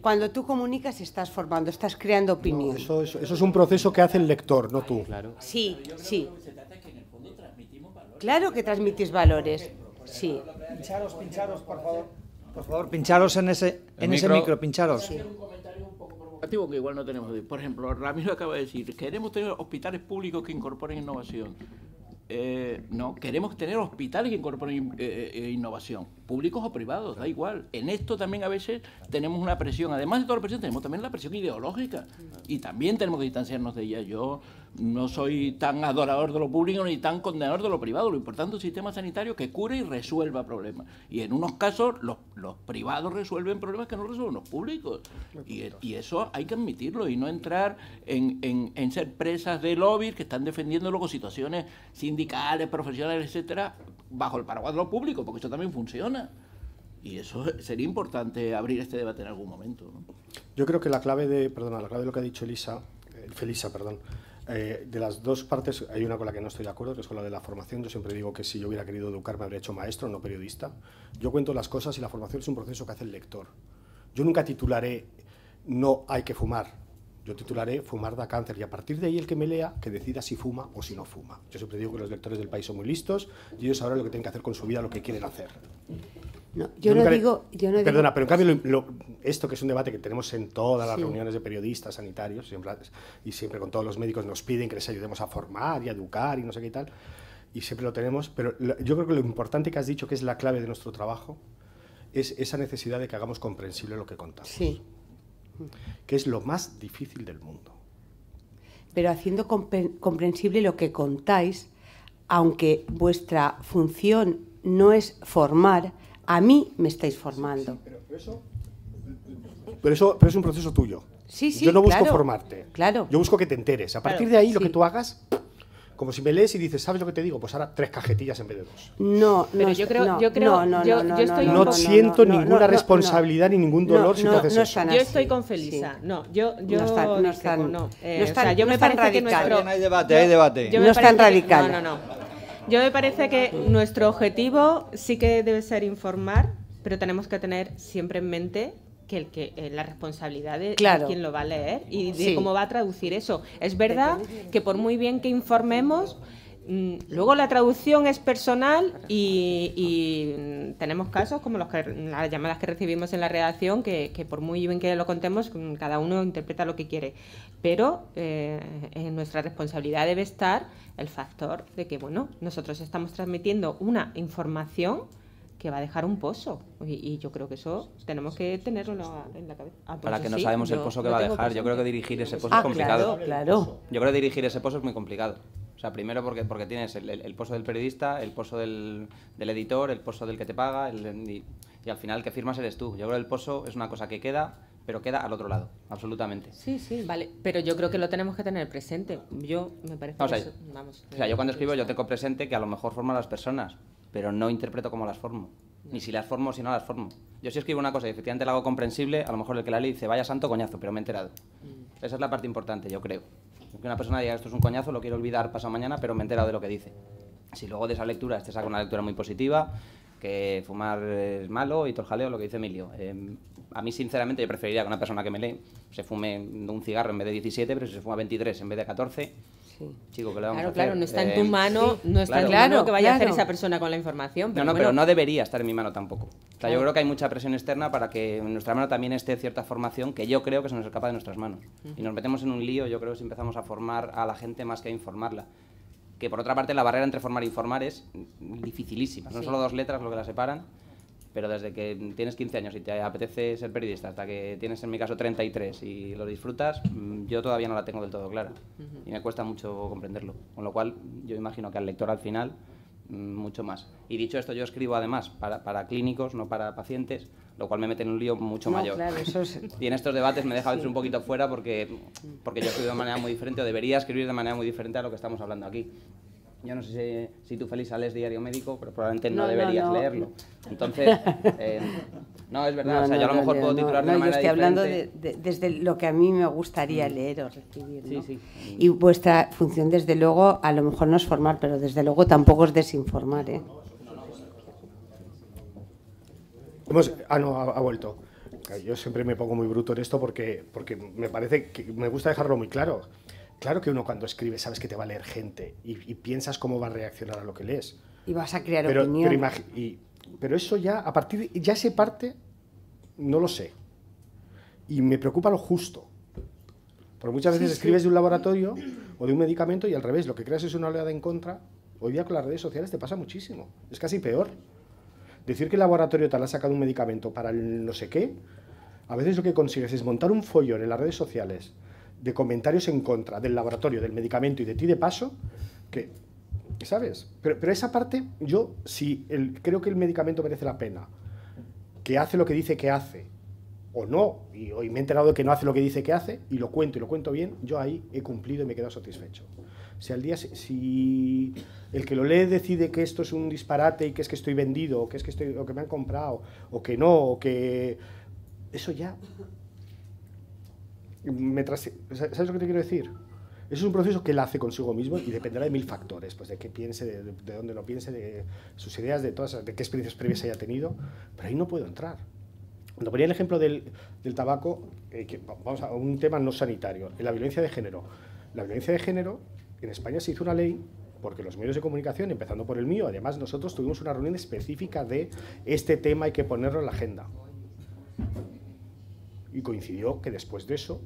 S11: Cuando tú comunicas estás formando, estás creando opinión.
S3: eso, es un proceso que hace el lector, no tú. claro.
S11: Sí, sí. Claro que transmitís valores.
S1: Sí. Pincharos, pincharos, por favor. Por favor, pincharos en ese, en micro. ese micro, pincharos. Sí.
S7: Un comentario un
S13: poco que igual no tenemos Por ejemplo, Ramiro acaba de decir, queremos tener hospitales públicos que incorporen innovación. Eh, no, queremos tener hospitales que incorporen eh, eh, innovación, públicos o privados, da igual. En esto también a veces tenemos una presión, además de toda la presión, tenemos también la presión ideológica y también tenemos que distanciarnos de ella. Yo no soy tan adorador de lo público ni tan condenador de lo privado. Lo importante es un sistema sanitario que cure y resuelva problemas. Y en unos casos los, privados resuelven problemas que no resuelven los públicos. Y, eh, eso hay que admitirlo y no entrar en, ser presas de lobbies que están defendiendo luego situaciones sindicales, profesionales, etcétera, bajo el paraguas de lo público, porque eso también funciona. Y eso sería importante abrir este debate en algún momento.
S3: Yo creo que la clave de, perdona, la clave de lo que ha dicho Elisa, eh, Felisa, perdón, eh, de las dos partes, hay una con la que no estoy de acuerdo, que es con la de la formación. Yo siempre digo que si yo hubiera querido educarme habría hecho maestro, no periodista. Yo cuento las cosas y la formación es un proceso que hace el lector. Yo nunca titularé No hay que fumar. Yo titularé Fumar da cáncer y a partir de ahí el que me lea, que decida si fuma o si no fuma. Yo siempre digo que los lectores del país son muy listos y ellos sabrán lo que tienen que hacer con su vida, lo que quieren hacer yo, no digo, Perdona, pero en cambio esto que es un debate que tenemos en todas las reuniones de periodistas sanitarios y siempre con todos los médicos nos piden que les ayudemos a formar y a educar y no sé qué y tal, y siempre lo tenemos, pero yo creo que lo importante que has dicho, que es la clave de nuestro trabajo, es esa necesidad de que hagamos comprensible lo que contamos. Sí. Que es lo más difícil del mundo.
S11: Pero haciendo comprensible lo que contáis, aunque vuestra función no es formar, a mí me estáis formando.
S3: pero, eso, pero, es un proceso tuyo. Sí, sí, Yo no busco formarte. Claro. Yo busco que te enteres. A partir de ahí, lo que tú hagas, como si me lees y dices, ¿sabes lo que te digo? Pues ahora tres cajetillas en vez de dos.
S11: No, pero yo creo, no, yo creo, no, no, siento ninguna responsabilidad ni ningún dolor si no haces eso. Yo
S3: estoy
S5: con Felisa. No, yo, yo no están, no están, no. yo me parece radical. que no hay debate, hay debate. no radical. no, no, no. Yo me parece que nuestro objetivo sí que debe ser informar, pero tenemos que tener siempre en mente que, el que eh, la responsabilidad de, quien lo va a leer y de cómo va a traducir eso. Es verdad que por muy bien que informemos, Mm, luego la traducción es personal y, mm, tenemos casos como los que, las llamadas que recibimos en la redacción, que, por muy bien que lo contemos, mm, cada uno interpreta lo que quiere. Pero eh, en nuestra responsabilidad debe estar el factor de que, bueno, nosotros estamos transmitiendo una información que va a dejar un pozo. Y, yo creo que eso tenemos que tenerlo en la, cabeza. Ah, pues Para que no sabemos el pozo que va a dejar. Yo creo que
S15: dirigir ese pozo es complicado. Ah, claro, Yo creo que dirigir ese pozo es muy complicado sea, primero porque, porque tienes el, pozo del periodista, el pozo del, editor, el pozo del que te paga, y, al final el que firmas eres tú. Yo creo que el pozo es una cosa que queda, pero queda al otro lado, absolutamente.
S5: Sí, sí, vale. Pero yo creo que lo tenemos que tener presente. Yo me parece O sea, yo cuando escribo
S15: yo tengo presente que a lo mejor formo a las personas, pero no interpreto cómo las formo. Ni si las formo o si no las formo. Yo si escribo una cosa y efectivamente la hago comprensible, a lo mejor el que la lee dice, vaya santo coñazo, pero me he enterado. Mm. Esa es la parte importante, yo creo. Que una persona diga esto es un coñazo, lo quiero olvidar, pasa mañana, pero me he enterado de lo que dice. Si luego de esa lectura este saca una lectura muy positiva, que fumar es malo y todo el jaleo, lo que dice Emilio. Em, a mí, sinceramente, yo preferiría que una persona que me lee se fume un cigarro en vez de 17, pero si se fuma 23 en vez de 14, claro, Claro, no está en eh, tu mano, no está claro. que vaya a hacer esa persona
S5: con la información. Pero no, no, pero no
S15: debería estar en mi mano tampoco. O sea, yo creo que hay mucha presión externa para que en nuestra mano también esté cierta formación que yo creo que se nos escapa de nuestras manos. Y nos metemos en un lío, yo creo, si empezamos a formar a la gente más que a informarla que por otra parte la barrera entre formar e informar es dificilísima. Son solo dos letras lo que la separan, pero desde que tienes 15 años y te apetece ser periodista hasta que tienes, en mi caso, 33 y lo disfrutas, mm, yo todavía no la tengo del todo clara y me cuesta mucho comprenderlo. Con lo cual, yo imagino que al lector al final mm, mucho más. Y dicho esto, yo escribo además para, para clínicos, no para pacientes, lo cual me mete en un lío mucho mayor. Y en estos debates me deja a un poquito fuera porque, porque yo escribo de manera muy diferente o debería escribir de manera muy diferente a lo que estamos hablando aquí. Yo no sé si, tú, Feliz, sales diario médico, pero probablemente no, deberías leerlo. Entonces, eh, no, es verdad, o sea, yo a lo mejor puedo titular de una yo estoy hablando
S11: desde lo que a mí me gustaría mm. leer o recibir, sí, sí. Y vuestra función, desde luego, a lo mejor no es formar, pero desde luego tampoco es desinformar, ¿eh?
S3: ah, no, ha, vuelto. Yo siempre me pongo muy bruto en esto porque, porque me parece que me gusta dejarlo muy claro. Claro que uno cuando escribe sabes que te va a leer gente y, piensas cómo va a reaccionar a lo que lees.
S11: Y vas a crear pero, opinión.
S3: Pero, eso ya, a partir de, ya se parte, no lo sé. Y me preocupa lo justo. Porque muchas veces escribes de un laboratorio o de un medicamento y al revés, lo que creas es una oleada en contra. Hoy día con las redes sociales te pasa muchísimo. Es casi peor. Decir que el laboratorio tal ha sacado un medicamento para no sé qué, a veces lo que consigues es montar un follón en las redes sociales de comentarios en contra del laboratorio, del medicamento y de ti de paso, que, ¿sabes? Pero, esa parte, yo, si creo que el medicamento merece la pena, que hace lo que dice que hace, o no, y hoy me he enterado de que no hace lo que dice que hace, y lo cuento y lo cuento bien, yo ahí he cumplido y me he quedado satisfecho. Si al día, si el que lo lee decide que esto es un disparate y que es que estoy vendido, o que es que estoy, o que me han comprado, o que no, o que eso ya ¿Sabes lo que te quiero decir? es un proceso que él hace consigo mismo y dependerá de mil factores, pues de qué piense, de, dónde lo piense, de sus ideas, de todas, de qué experiencias previas haya tenido, pero ahí no puedo entrar. Cuando ponía el ejemplo del, tabaco, eh, que, vamos a un tema no sanitario, la violencia de género. La violencia de género, en España se hizo una ley porque los medios de comunicación, empezando por el mío, además nosotros tuvimos una reunión específica de este tema hay que ponerlo en la agenda. Y coincidió que después de eso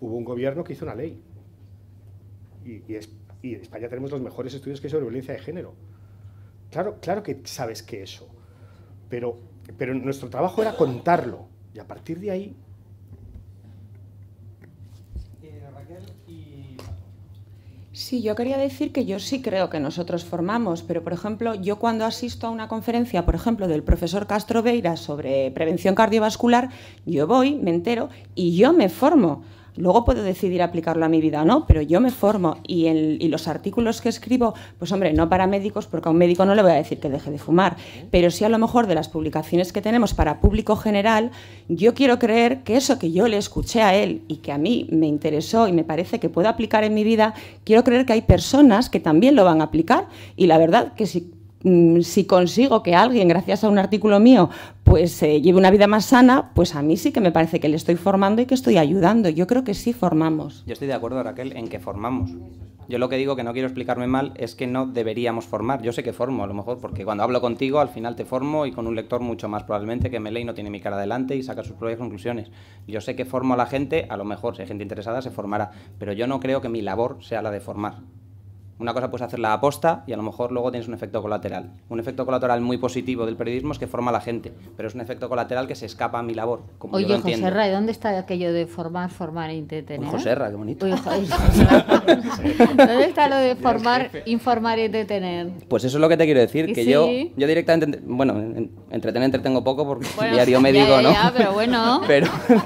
S3: hubo un gobierno que hizo una ley. Y, en España tenemos los mejores estudios que sobre violencia de género. Claro, claro que sabes que eso, pero, pero nuestro trabajo era contarlo. Y a partir de ahí Sí,
S8: yo quería decir que yo sí creo que nosotros formamos, pero por ejemplo, yo cuando asisto a una conferencia, por ejemplo, del profesor Castro Veira sobre prevención cardiovascular, yo voy, me entero y yo me formo. Luego puedo decidir aplicarlo a mi vida o no, pero yo me formo y, los artículos que escribo, pues hombre, no para médicos, porque a un médico no le voy a decir que deje de fumar, pero sí a lo mejor de las publicaciones que tenemos para público general, yo quiero creer que eso que yo le escuché a él y que a mí me interesó y me parece que puedo aplicar en mi vida, quiero creer que hay personas que también lo van a aplicar y la verdad que si Mm, si consigo que alguien, gracias a un artículo mío, pues eh, lleve una vida más sana, pues a mí sí que me parece que le estoy formando y que estoy ayudando. Yo creo que sí formamos.
S15: Yo estoy de acuerdo, Raquel, en que formamos. Yo lo que digo, que no quiero explicarme mal, es que no deberíamos formar. Yo sé que formo, a lo mejor, porque cuando hablo contigo, al final te formo y con un lector mucho más probablemente que me lee y no tiene mi cara adelante y saca sus propias conclusiones. Yo sé que formo a la gente, a lo mejor si hay gente interesada se formará, pero yo no creo que mi labor sea la de formar. Una cosa puedes la aposta y a lo mejor luego tienes un efecto colateral. Un efecto colateral muy positivo del periodismo es que forma a la gente, pero es un efecto colateral que se escapa a mi labor. Como Oye, yo José Ray,
S2: dónde está aquello de formar, formar e entretener? José qué bonito. ¿Dónde está lo de formar, informar y entretener?
S15: Pues eso es lo que te quiero decir, que yo, yo directamente, bueno, entretener entretengo poco porque diario me digo, ¿no?
S2: pero bueno.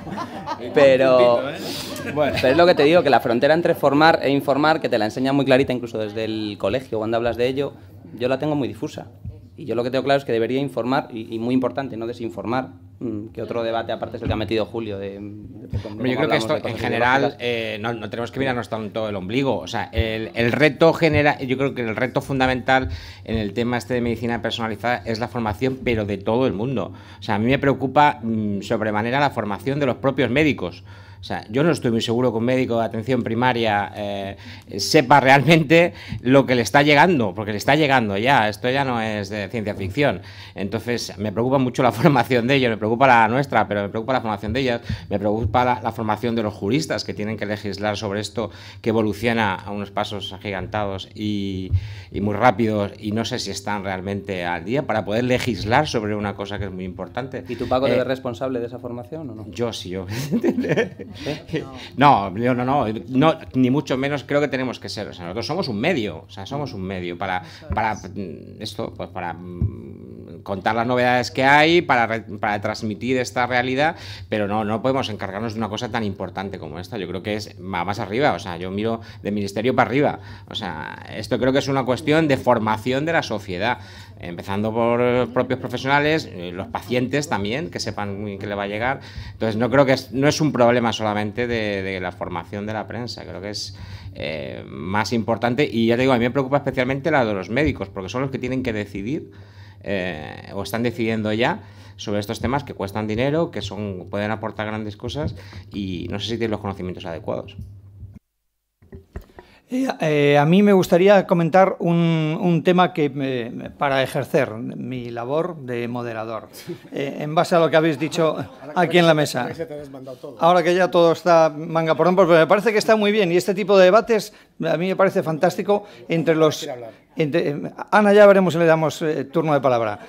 S15: pero pero es lo que te digo, que la frontera entre formar e informar, que te la enseña muy clarita incluso desde el colegio, cuando hablas de ello, yo la tengo muy difusa. Y yo lo que tengo claro es que debería informar, y, muy importante, no desinformar, mm, que otro debate aparte es el que ha metido Julio. De,
S5: yo creo que esto, en general,
S6: eh, no, tenemos que mirarnos tanto el ombligo. O sea, el, reto general yo creo que el reto fundamental en el tema este de medicina personalizada es la formación, pero de todo el mundo. O sea, a mí me preocupa mm, sobremanera la formación de los propios médicos. O sea, yo no estoy muy seguro que un médico de atención primaria eh, sepa realmente lo que le está llegando, porque le está llegando ya, esto ya no es de ciencia ficción. Entonces, me preocupa mucho la formación de ellos, me preocupa la nuestra, pero me preocupa la formación de ellas, me preocupa la, formación de los juristas que tienen que legislar sobre esto, que evoluciona a unos pasos agigantados y, muy rápidos, y no sé si están realmente al día para poder legislar sobre una cosa que es muy importante. ¿Y tú, Paco, eh,
S15: responsable de esa formación o no?
S6: Yo sí, yo. No. no, no, no, ni mucho menos creo que tenemos que ser. nosotros somos un medio, o sea, somos un medio para, para mm, esto, pues para mm, contar las novedades que hay, para, transmitir esta realidad, pero no, no podemos encargarnos de una cosa tan importante como esta. Yo creo que es más arriba, o sea, yo miro de ministerio para arriba. O sea, esto creo que es una cuestión de formación de la sociedad empezando por eh, propios profesionales, eh, los pacientes también, que sepan que le va a llegar. Entonces, no creo que es, no es un problema solamente de, la formación de la prensa, creo que es eh, más importante. Y ya te digo, a mí me preocupa especialmente la de los médicos, porque son los que tienen que decidir o están decidiendo ya sobre estos temas que cuestan dinero, que son pueden aportar grandes cosas y no sé si tienen los conocimientos adecuados.
S1: Eh, a mí me gustaría comentar un, tema que eh, para ejercer mi labor de moderador, eh, en base a lo que habéis dicho aquí en la mesa. Ahora que ya todo está manga por hombros, pues me parece que está muy bien y este tipo de debates a mí me parece fantástico entre los... Ana, ya veremos si le damos turno de palabra.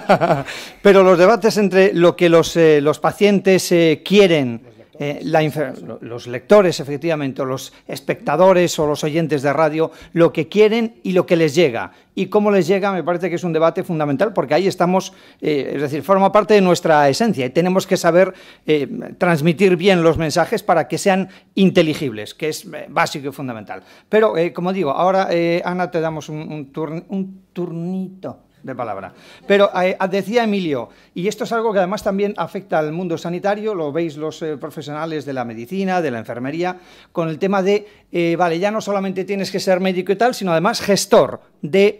S1: pero los debates entre lo que los, los pacientes quieren eh, los lectores, efectivamente, o los espectadores o los oyentes de radio, lo que quieren y lo que les llega. Y cómo les llega me parece que es un debate fundamental porque ahí estamos, eh, es decir, forma parte de nuestra esencia y tenemos que saber eh, transmitir bien los mensajes para que sean inteligibles, que es básico y fundamental. Pero, como digo, ahora, Ana, te damos un turnito de palabra. Pero eh, decía Emilio, y esto es algo que además también afecta al mundo sanitario, lo veis los eh, profesionales de la medicina, de la enfermería, con el tema de, eh, vale, ya no solamente tienes que ser médico y tal, sino además gestor de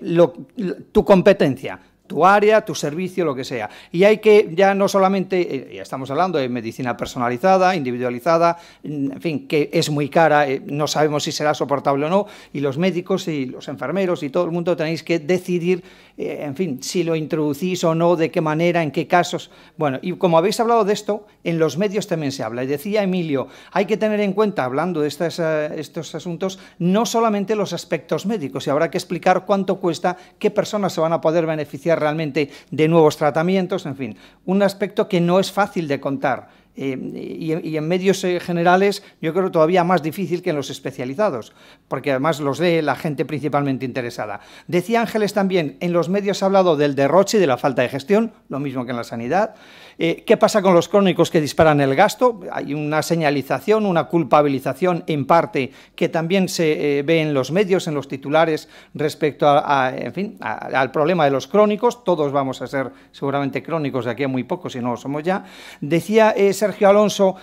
S1: tu competencia tu área, tu servicio, lo que sea. Y hay que ya no solamente, eh, ya estamos hablando de medicina personalizada, individualizada, mm, en fin, que es muy cara, eh, no sabemos si será soportable o no, y los médicos y los enfermeros y todo el mundo tenéis que decidir, eh, en fin, si lo introducís o no, de qué manera, en qué casos. Bueno, y como habéis hablado de esto, en los medios también se habla. Y decía Emilio, hay que tener en cuenta, hablando de estas, estos asuntos, no solamente los aspectos médicos, y habrá que explicar cuánto cuesta, qué personas se van a poder beneficiar realmente de nuevos tratamientos, en fin, un aspecto que no es fácil de contar. Eh, y, en medios eh, generales yo creo todavía más difícil que en los especializados, porque además los lee la gente principalmente interesada. Decía Ángeles también, en los medios ha hablado del derroche y de la falta de gestión, lo mismo que en la sanidad. Eh, ¿Qué pasa con los crónicos que disparan el gasto? Hay una señalización, una culpabilización en parte que también se eh, ve en los medios, en los titulares respecto al problema de los crónicos. Todos vamos a ser seguramente crónicos de aquí a muy poco, si no lo somos ya. Decía eh, Sergio Alonso,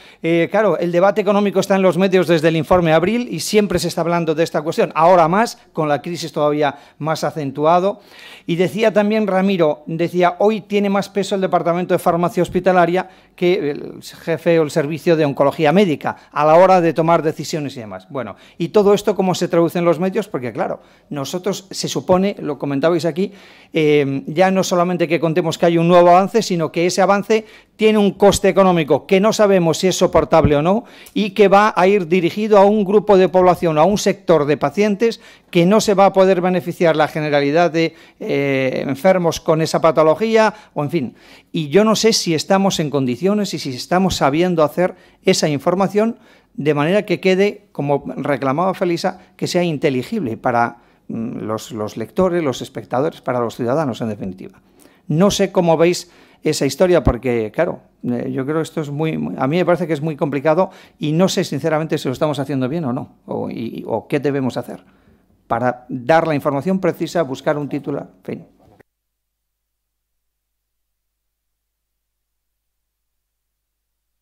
S1: claro, el debate económico está en los medios desde el informe de abril y siempre se está hablando de esta cuestión. Ahora más, con la crisis todavía más acentuado. Y decía también Ramiro, decía, hoy tiene más peso el Departamento de Farmacia hospitalaria que el jefe o el servicio de oncología médica a la hora de tomar decisiones y demás. Bueno, y todo esto cómo se traduce en los medios, porque claro, nosotros se supone, lo comentabais aquí, eh, ya no solamente que contemos que hay un nuevo avance, sino que ese avance tiene un coste económico que no sabemos si es soportable o no y que va a ir dirigido a un grupo de población, a un sector de pacientes que no se va a poder beneficiar la generalidad de eh, enfermos con esa patología, o en fin. Y yo no sé si estamos en condiciones y si estamos sabiendo hacer esa información de manera que quede, como reclamaba Felisa, que sea inteligible para mm, los, lectores, los espectadores, para los ciudadanos en definitiva. No sé cómo veis esa historia porque, claro, eh, yo creo que esto es muy, a mí me parece que es muy complicado y no sé sinceramente si lo estamos haciendo bien o no, o qué debemos hacer para dar la información precisa, buscar un titular, fin.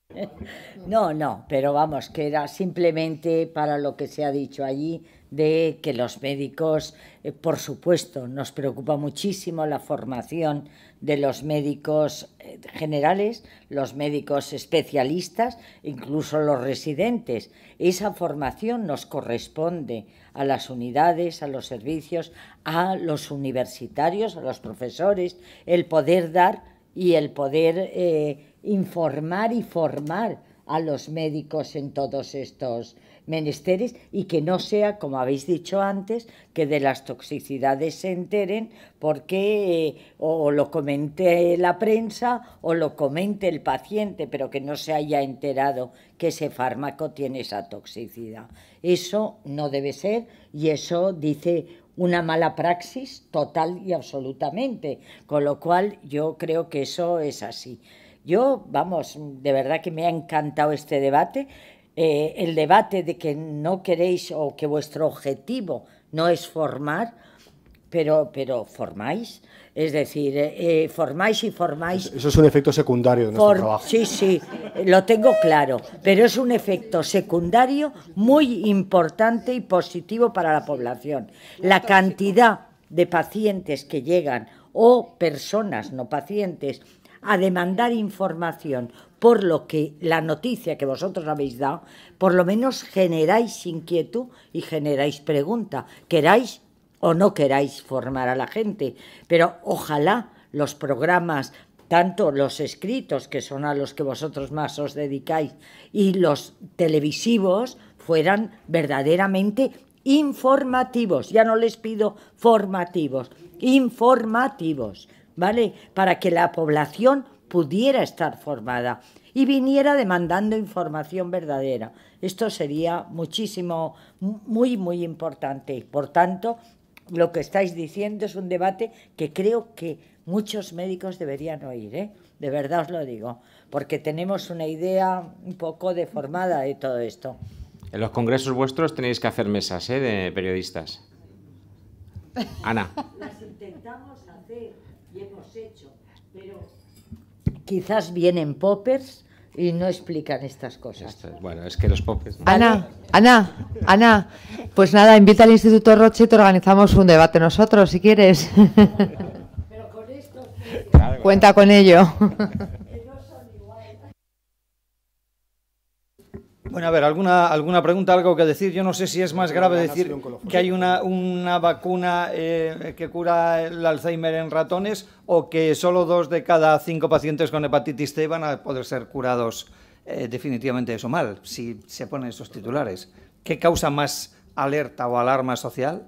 S12: No, no, pero vamos, que era simplemente para lo que se ha dicho allí de que los médicos, eh, por supuesto, nos preocupa muchísimo la formación de los médicos eh, generales, los médicos especialistas, incluso los residentes. Esa formación nos corresponde a las unidades, a los servicios, a los universitarios, a los profesores, el poder dar y el poder eh, informar y formar a los médicos en todos estos menesteres y que no sea, como habéis dicho antes, que de las toxicidades se enteren porque eh, o lo comente la prensa o lo comente el paciente, pero que no se haya enterado que ese fármaco tiene esa toxicidad. Eso no debe ser y eso dice una mala praxis total y absolutamente, con lo cual yo creo que eso es así. Yo, vamos, de verdad que me ha encantado este debate. Eh, el debate de que no queréis o que vuestro objetivo no es formar, pero, pero formáis. Es decir, eh, eh, formáis y formáis. Eso es un
S3: efecto secundario de nuestro trabajo. Sí,
S12: sí, lo tengo claro. Pero es un efecto secundario muy importante y positivo para la población. La cantidad de pacientes que llegan o personas, no pacientes, a demandar información, por lo que la noticia que vosotros habéis dado, por lo menos generáis inquietud y generáis pregunta, queráis o no queráis formar a la gente, pero ojalá los programas, tanto los escritos, que son a los que vosotros más os dedicáis, y los televisivos, fueran verdaderamente informativos. Ya no les pido formativos, informativos ¿vale? Para que la población pudiera estar formada y viniera demandando información verdadera. Esto sería muchísimo, muy, muy importante. Por tanto, lo que estáis diciendo es un debate que creo que muchos médicos deberían oír, ¿eh? de verdad os lo digo, porque tenemos una idea un poco deformada de todo esto.
S6: En los congresos vuestros tenéis que hacer mesas ¿eh? de periodistas. Ana.
S12: Las intentamos hacer hemos hecho, pero quizás vienen poppers y no explican estas cosas. bueno,
S6: es que los Popper's.
S12: Ana, Ana, Ana, pues nada, invita al Instituto Roche
S11: y te organizamos un debate nosotros, si quieres. Pero con esto... Cuenta con ello.
S1: Bueno, a ver, ¿alguna, alguna pregunta, algo que decir? Yo no sé si es más grave decir que hay una, vacuna eh, que cura el Alzheimer en ratones o que solo dos de cada cinco pacientes con hepatitis C van a poder ser curados definitivamente eh, definitivamente eso mal, si se ponen esos titulares. ¿Qué causa más alerta o alarma social?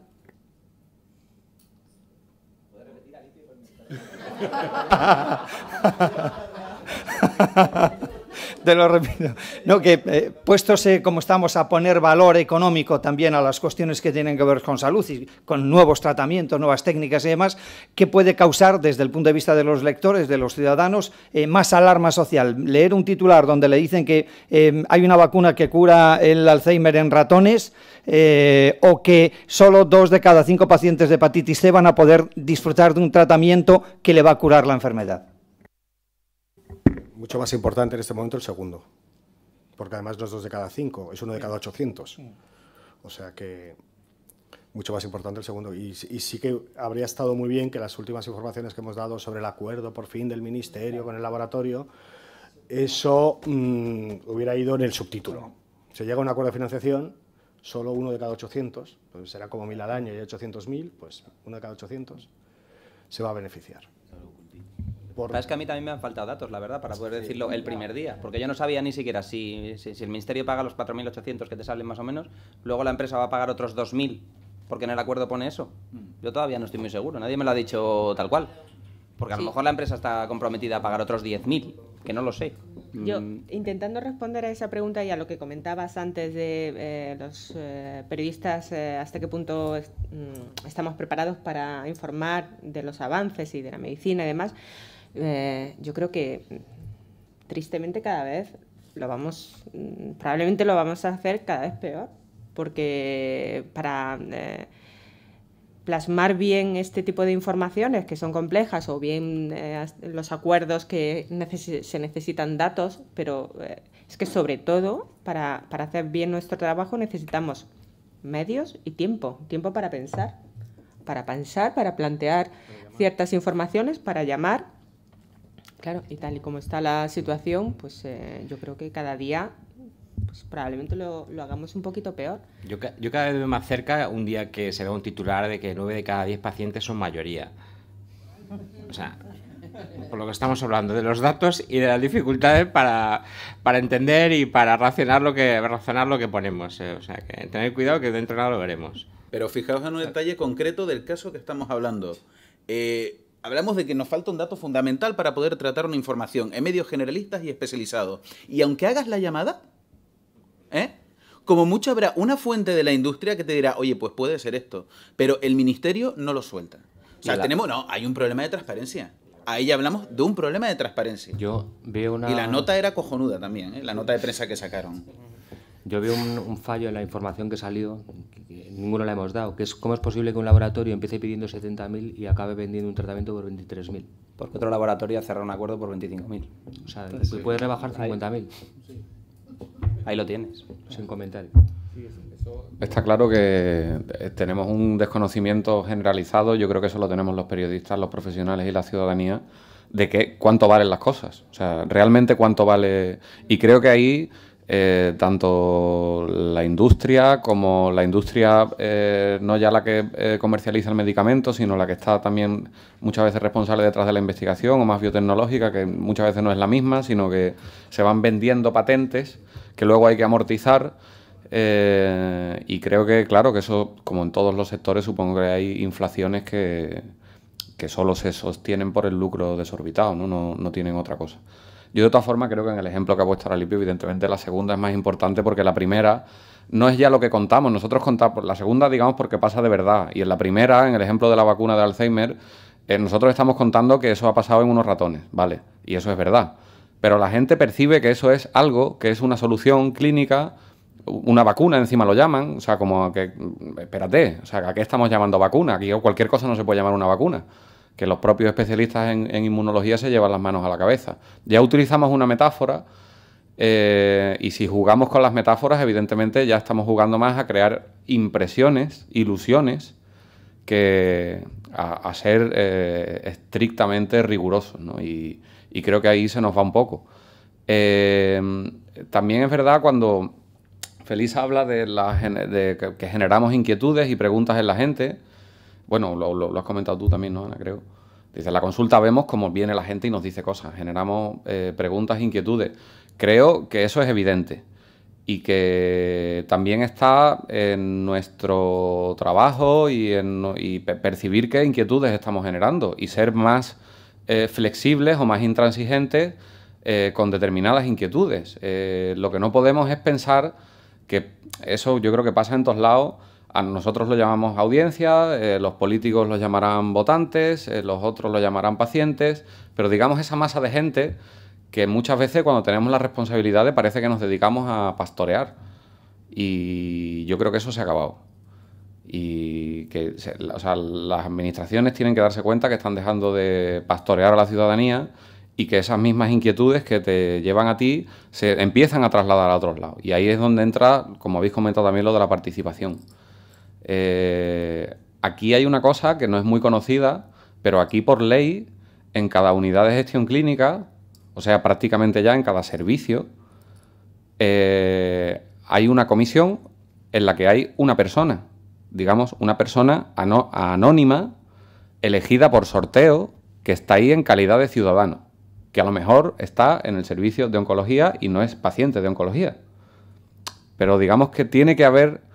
S1: te lo repito. No, que eh, puestos eh, como estamos a poner valor económico también a las cuestiones que tienen que ver con salud y con nuevos tratamientos, nuevas técnicas y demás, ¿qué puede causar desde el punto de vista de los lectores, de los ciudadanos, eh, más alarma social? Leer un titular donde le dicen que hay una vacuna que cura el Alzheimer en ratones o que solo dos de cada cinco pacientes de hepatitis C van a poder disfrutar de un tratamiento que le va a curar la enfermedad
S3: mucho más importante en este momento el segundo, porque además no es dos de cada cinco, es uno de cada 800. O sea que mucho más importante el segundo. Y, sí que habría estado muy bien que las últimas informaciones que hemos dado sobre el acuerdo por fin del Ministerio con el laboratorio, eso mm, hubiera ido en el subtítulo. Se llega a un acuerdo de financiación, solo uno de cada 800, pues será como mil al año y mil, pues uno de cada 800 se va a beneficiar.
S15: Por... Es que a mí también me han faltado datos, la verdad, para poder decirlo el primer día, porque yo no sabía ni siquiera si, el Ministerio paga los 4.800 que te salen más o menos, luego la empresa va a pagar otros 2.000, porque en el acuerdo pone eso. Mm. Yo todavía no estoy muy seguro, nadie me lo ha dicho tal cual, porque a lo mejor la empresa está comprometida a pagar otros 10.000, que no lo sé. Yo, mm.
S5: intentando responder a esa pregunta y a lo que comentabas antes de eh, los eh, periodistas, eh, hasta qué punto mm, estamos preparados para informar de los avances y de la medicina y demás, eh, yo creo que mm, tristemente cada vez lo vamos, mm, probablemente lo vamos a hacer cada vez peor, porque para eh, plasmar bien este tipo de informaciones que son complejas o bien eh, los acuerdos que se necesitan datos, pero es que sobre todo para, para hacer bien nuestro trabajo necesitamos medios y tiempo, tiempo para pensar, para pensar, para plantear ciertas informaciones, para llamar Claro, y tal y como está la situación, pues eh, yo creo que cada día pues, probablemente lo, hagamos un poquito peor.
S6: Yo, cada vez veo más cerca un día que se ve un titular de que nueve de cada 10 pacientes son mayoría. O sea, por lo que estamos hablando, de los datos y de las dificultades para, entender y para racionar lo que, razonar lo que ponemos. Eh. O sea, que tener cuidado que dentro de nada lo veremos.
S9: Pero fijaos en un detalle concreto del caso que estamos hablando. Eh, hablamos de que nos falta un dato fundamental para poder tratar una información en medios generalistas y especializados. Y aunque hagas la llamada, ¿eh? como mucho habrá una fuente de la industria que te dirá, oye, pues puede ser esto, pero el ministerio no lo suelta. O sea, tenemos, no, hay un problema de transparencia. Ahí ya hablamos de
S7: un problema de transparencia. Yo veo una... Y la nota
S9: era cojonuda también, ¿eh? la nota de prensa que sacaron.
S7: Yo veo un, fallo en la información que salió, que ninguno la hemos dado, que es cómo es posible que un laboratorio empiece pidiendo 70.000 y acabe vendiendo un tratamiento por 23.000. Porque otro laboratorio ha cerrado un acuerdo por 25.000. O sea, puede rebajar 50.000. Ahí lo tienes, sin comentario.
S14: Está claro que eh, tenemos un desconocimiento generalizado, yo creo que eso lo tenemos los periodistas, los profesionales y la ciudadanía, de que cuánto valen las cosas, o sea, realmente cuánto vale. Y creo que ahí eh, tanto la industria como la industria, eh, no ya la que eh, comercializa el medicamento, sino la que está también muchas veces responsable detrás de la investigación o más biotecnológica, que muchas veces no es la misma, sino que se van vendiendo patentes que luego hay que amortizar. y creo que, claro, que eso, como en todos los sectores, supongo que hay inflaciones que, que solo se sostienen por el lucro desorbitado, no, no tienen otra cosa. Yo de todas formas creo que en el ejemplo que ha puesto Aralipio, evidentemente la segunda es más importante porque la primera no es ya lo que contamos. Nosotros contamos pues, la segunda, digamos, porque pasa de verdad. Y en la primera, en el ejemplo de la vacuna de Alzheimer, eh, nosotros estamos contando que eso ha pasado en unos ratones, ¿vale? Y eso es verdad. Pero la gente percibe que eso es algo, que es una solución clínica, una vacuna encima lo llaman, o sea, como que, espérate, o sea, ¿a qué estamos llamando vacuna? Aquí cualquier cosa no se puede llamar una vacuna que los propios especialistas en, inmunología se llevan las manos a la cabeza. Ya utilizamos una metáfora eh, y si jugamos con las metáforas, evidentemente ya estamos jugando más a crear impresiones, ilusiones, que a, ser eh, estrictamente rigurosos. Y, creo que ahí se nos va un poco. Eh, también es verdad cuando Feliz habla de, de que generamos inquietudes y preguntas en la gente, bueno, lo, has comentado tú también, ¿no, Ana? Creo. Dice, la consulta vemos cómo viene la gente y nos dice cosas, generamos eh, preguntas, inquietudes. Creo que eso es evidente y que también está en nuestro trabajo y, en, percibir qué inquietudes estamos generando y ser más eh, flexibles o más intransigentes eh, con determinadas inquietudes. lo que no podemos es pensar que eso yo creo que pasa en todos lados a nosotros lo llamamos audiencia, eh, los políticos lo llamarán votantes, eh, los otros lo llamarán pacientes, pero digamos esa masa de gente que muchas veces cuando tenemos las responsabilidades parece que nos dedicamos a pastorear. Y yo creo que eso se ha acabado. Y que las administraciones tienen que darse cuenta que están dejando de pastorear a la ciudadanía y que esas mismas inquietudes que te llevan a ti se empiezan a trasladar a otros lados. Y ahí es donde entra, como habéis comentado también, lo de la participación. Eh, aquí hay una cosa que no es muy conocida, pero aquí por ley, en cada unidad de gestión clínica, o sea, prácticamente ya en cada servicio, eh, hay una comisión en la que hay una persona, digamos, una persona anónima, elegida por sorteo, que está ahí en calidad de ciudadano, que a lo mejor está en el servicio de oncología y no es paciente de oncología. Pero digamos que tiene que haber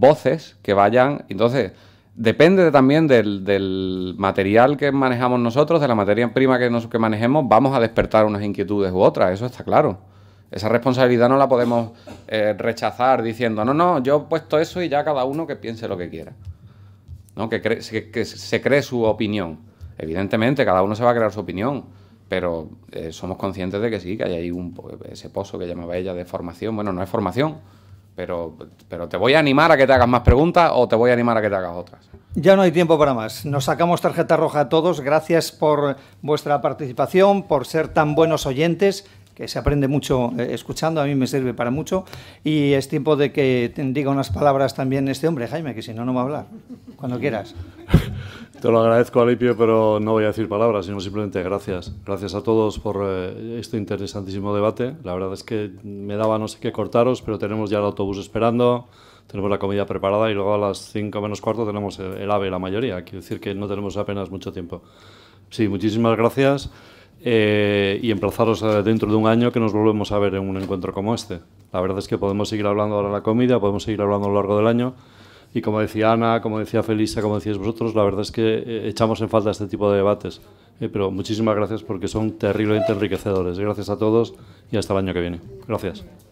S14: voces que vayan. Entonces, depende también del, material que manejamos nosotros, de la materia prima que, nos, que manejemos, vamos a despertar unas inquietudes u otras, eso está claro. Esa responsabilidad no la podemos eh, rechazar diciendo, no, no, yo he puesto eso y ya cada uno que piense lo que quiera. ¿No? Que, que, se cree su opinión. Evidentemente, cada uno se va a crear su opinión, pero eh, somos conscientes de que sí, que hay ahí un, ese pozo que llamaba ella de formación. Bueno, no es formación, pero, pero te voy a animar a que te hagas más preguntas o te voy a animar a que te hagas otras.
S1: Ya no hay tiempo para más. Nos sacamos tarjeta roja a todos. Gracias por vuestra participación, por ser tan buenos oyentes que se aprende mucho eh, escuchando, a mí me sirve para mucho, y es tiempo de que te diga unas palabras también este hombre, Jaime, que si no, no va a hablar, cuando quieras. Te lo agradezco, Alipio, pero no voy a decir palabras, sino simplemente gracias. Gracias a todos por eh, este interesantísimo debate. La verdad es que me daba no sé qué cortaros, pero tenemos ya el autobús esperando, tenemos la comida preparada y luego a las 5 menos cuarto tenemos el, AVE, la mayoría. Quiero decir que no tenemos apenas mucho tiempo. Sí, muchísimas gracias eh, y emplazaros eh, dentro de un año que nos volvemos a ver en un encuentro como este. La verdad es que podemos seguir hablando ahora de la comida, podemos seguir hablando a lo largo del año y como decía Ana, como decía Felisa, como decís vosotros, la verdad es que eh, echamos en falta este tipo de debates. Eh, pero muchísimas gracias porque son terriblemente enriquecedores. Gracias a todos y hasta el año que viene. Gracias.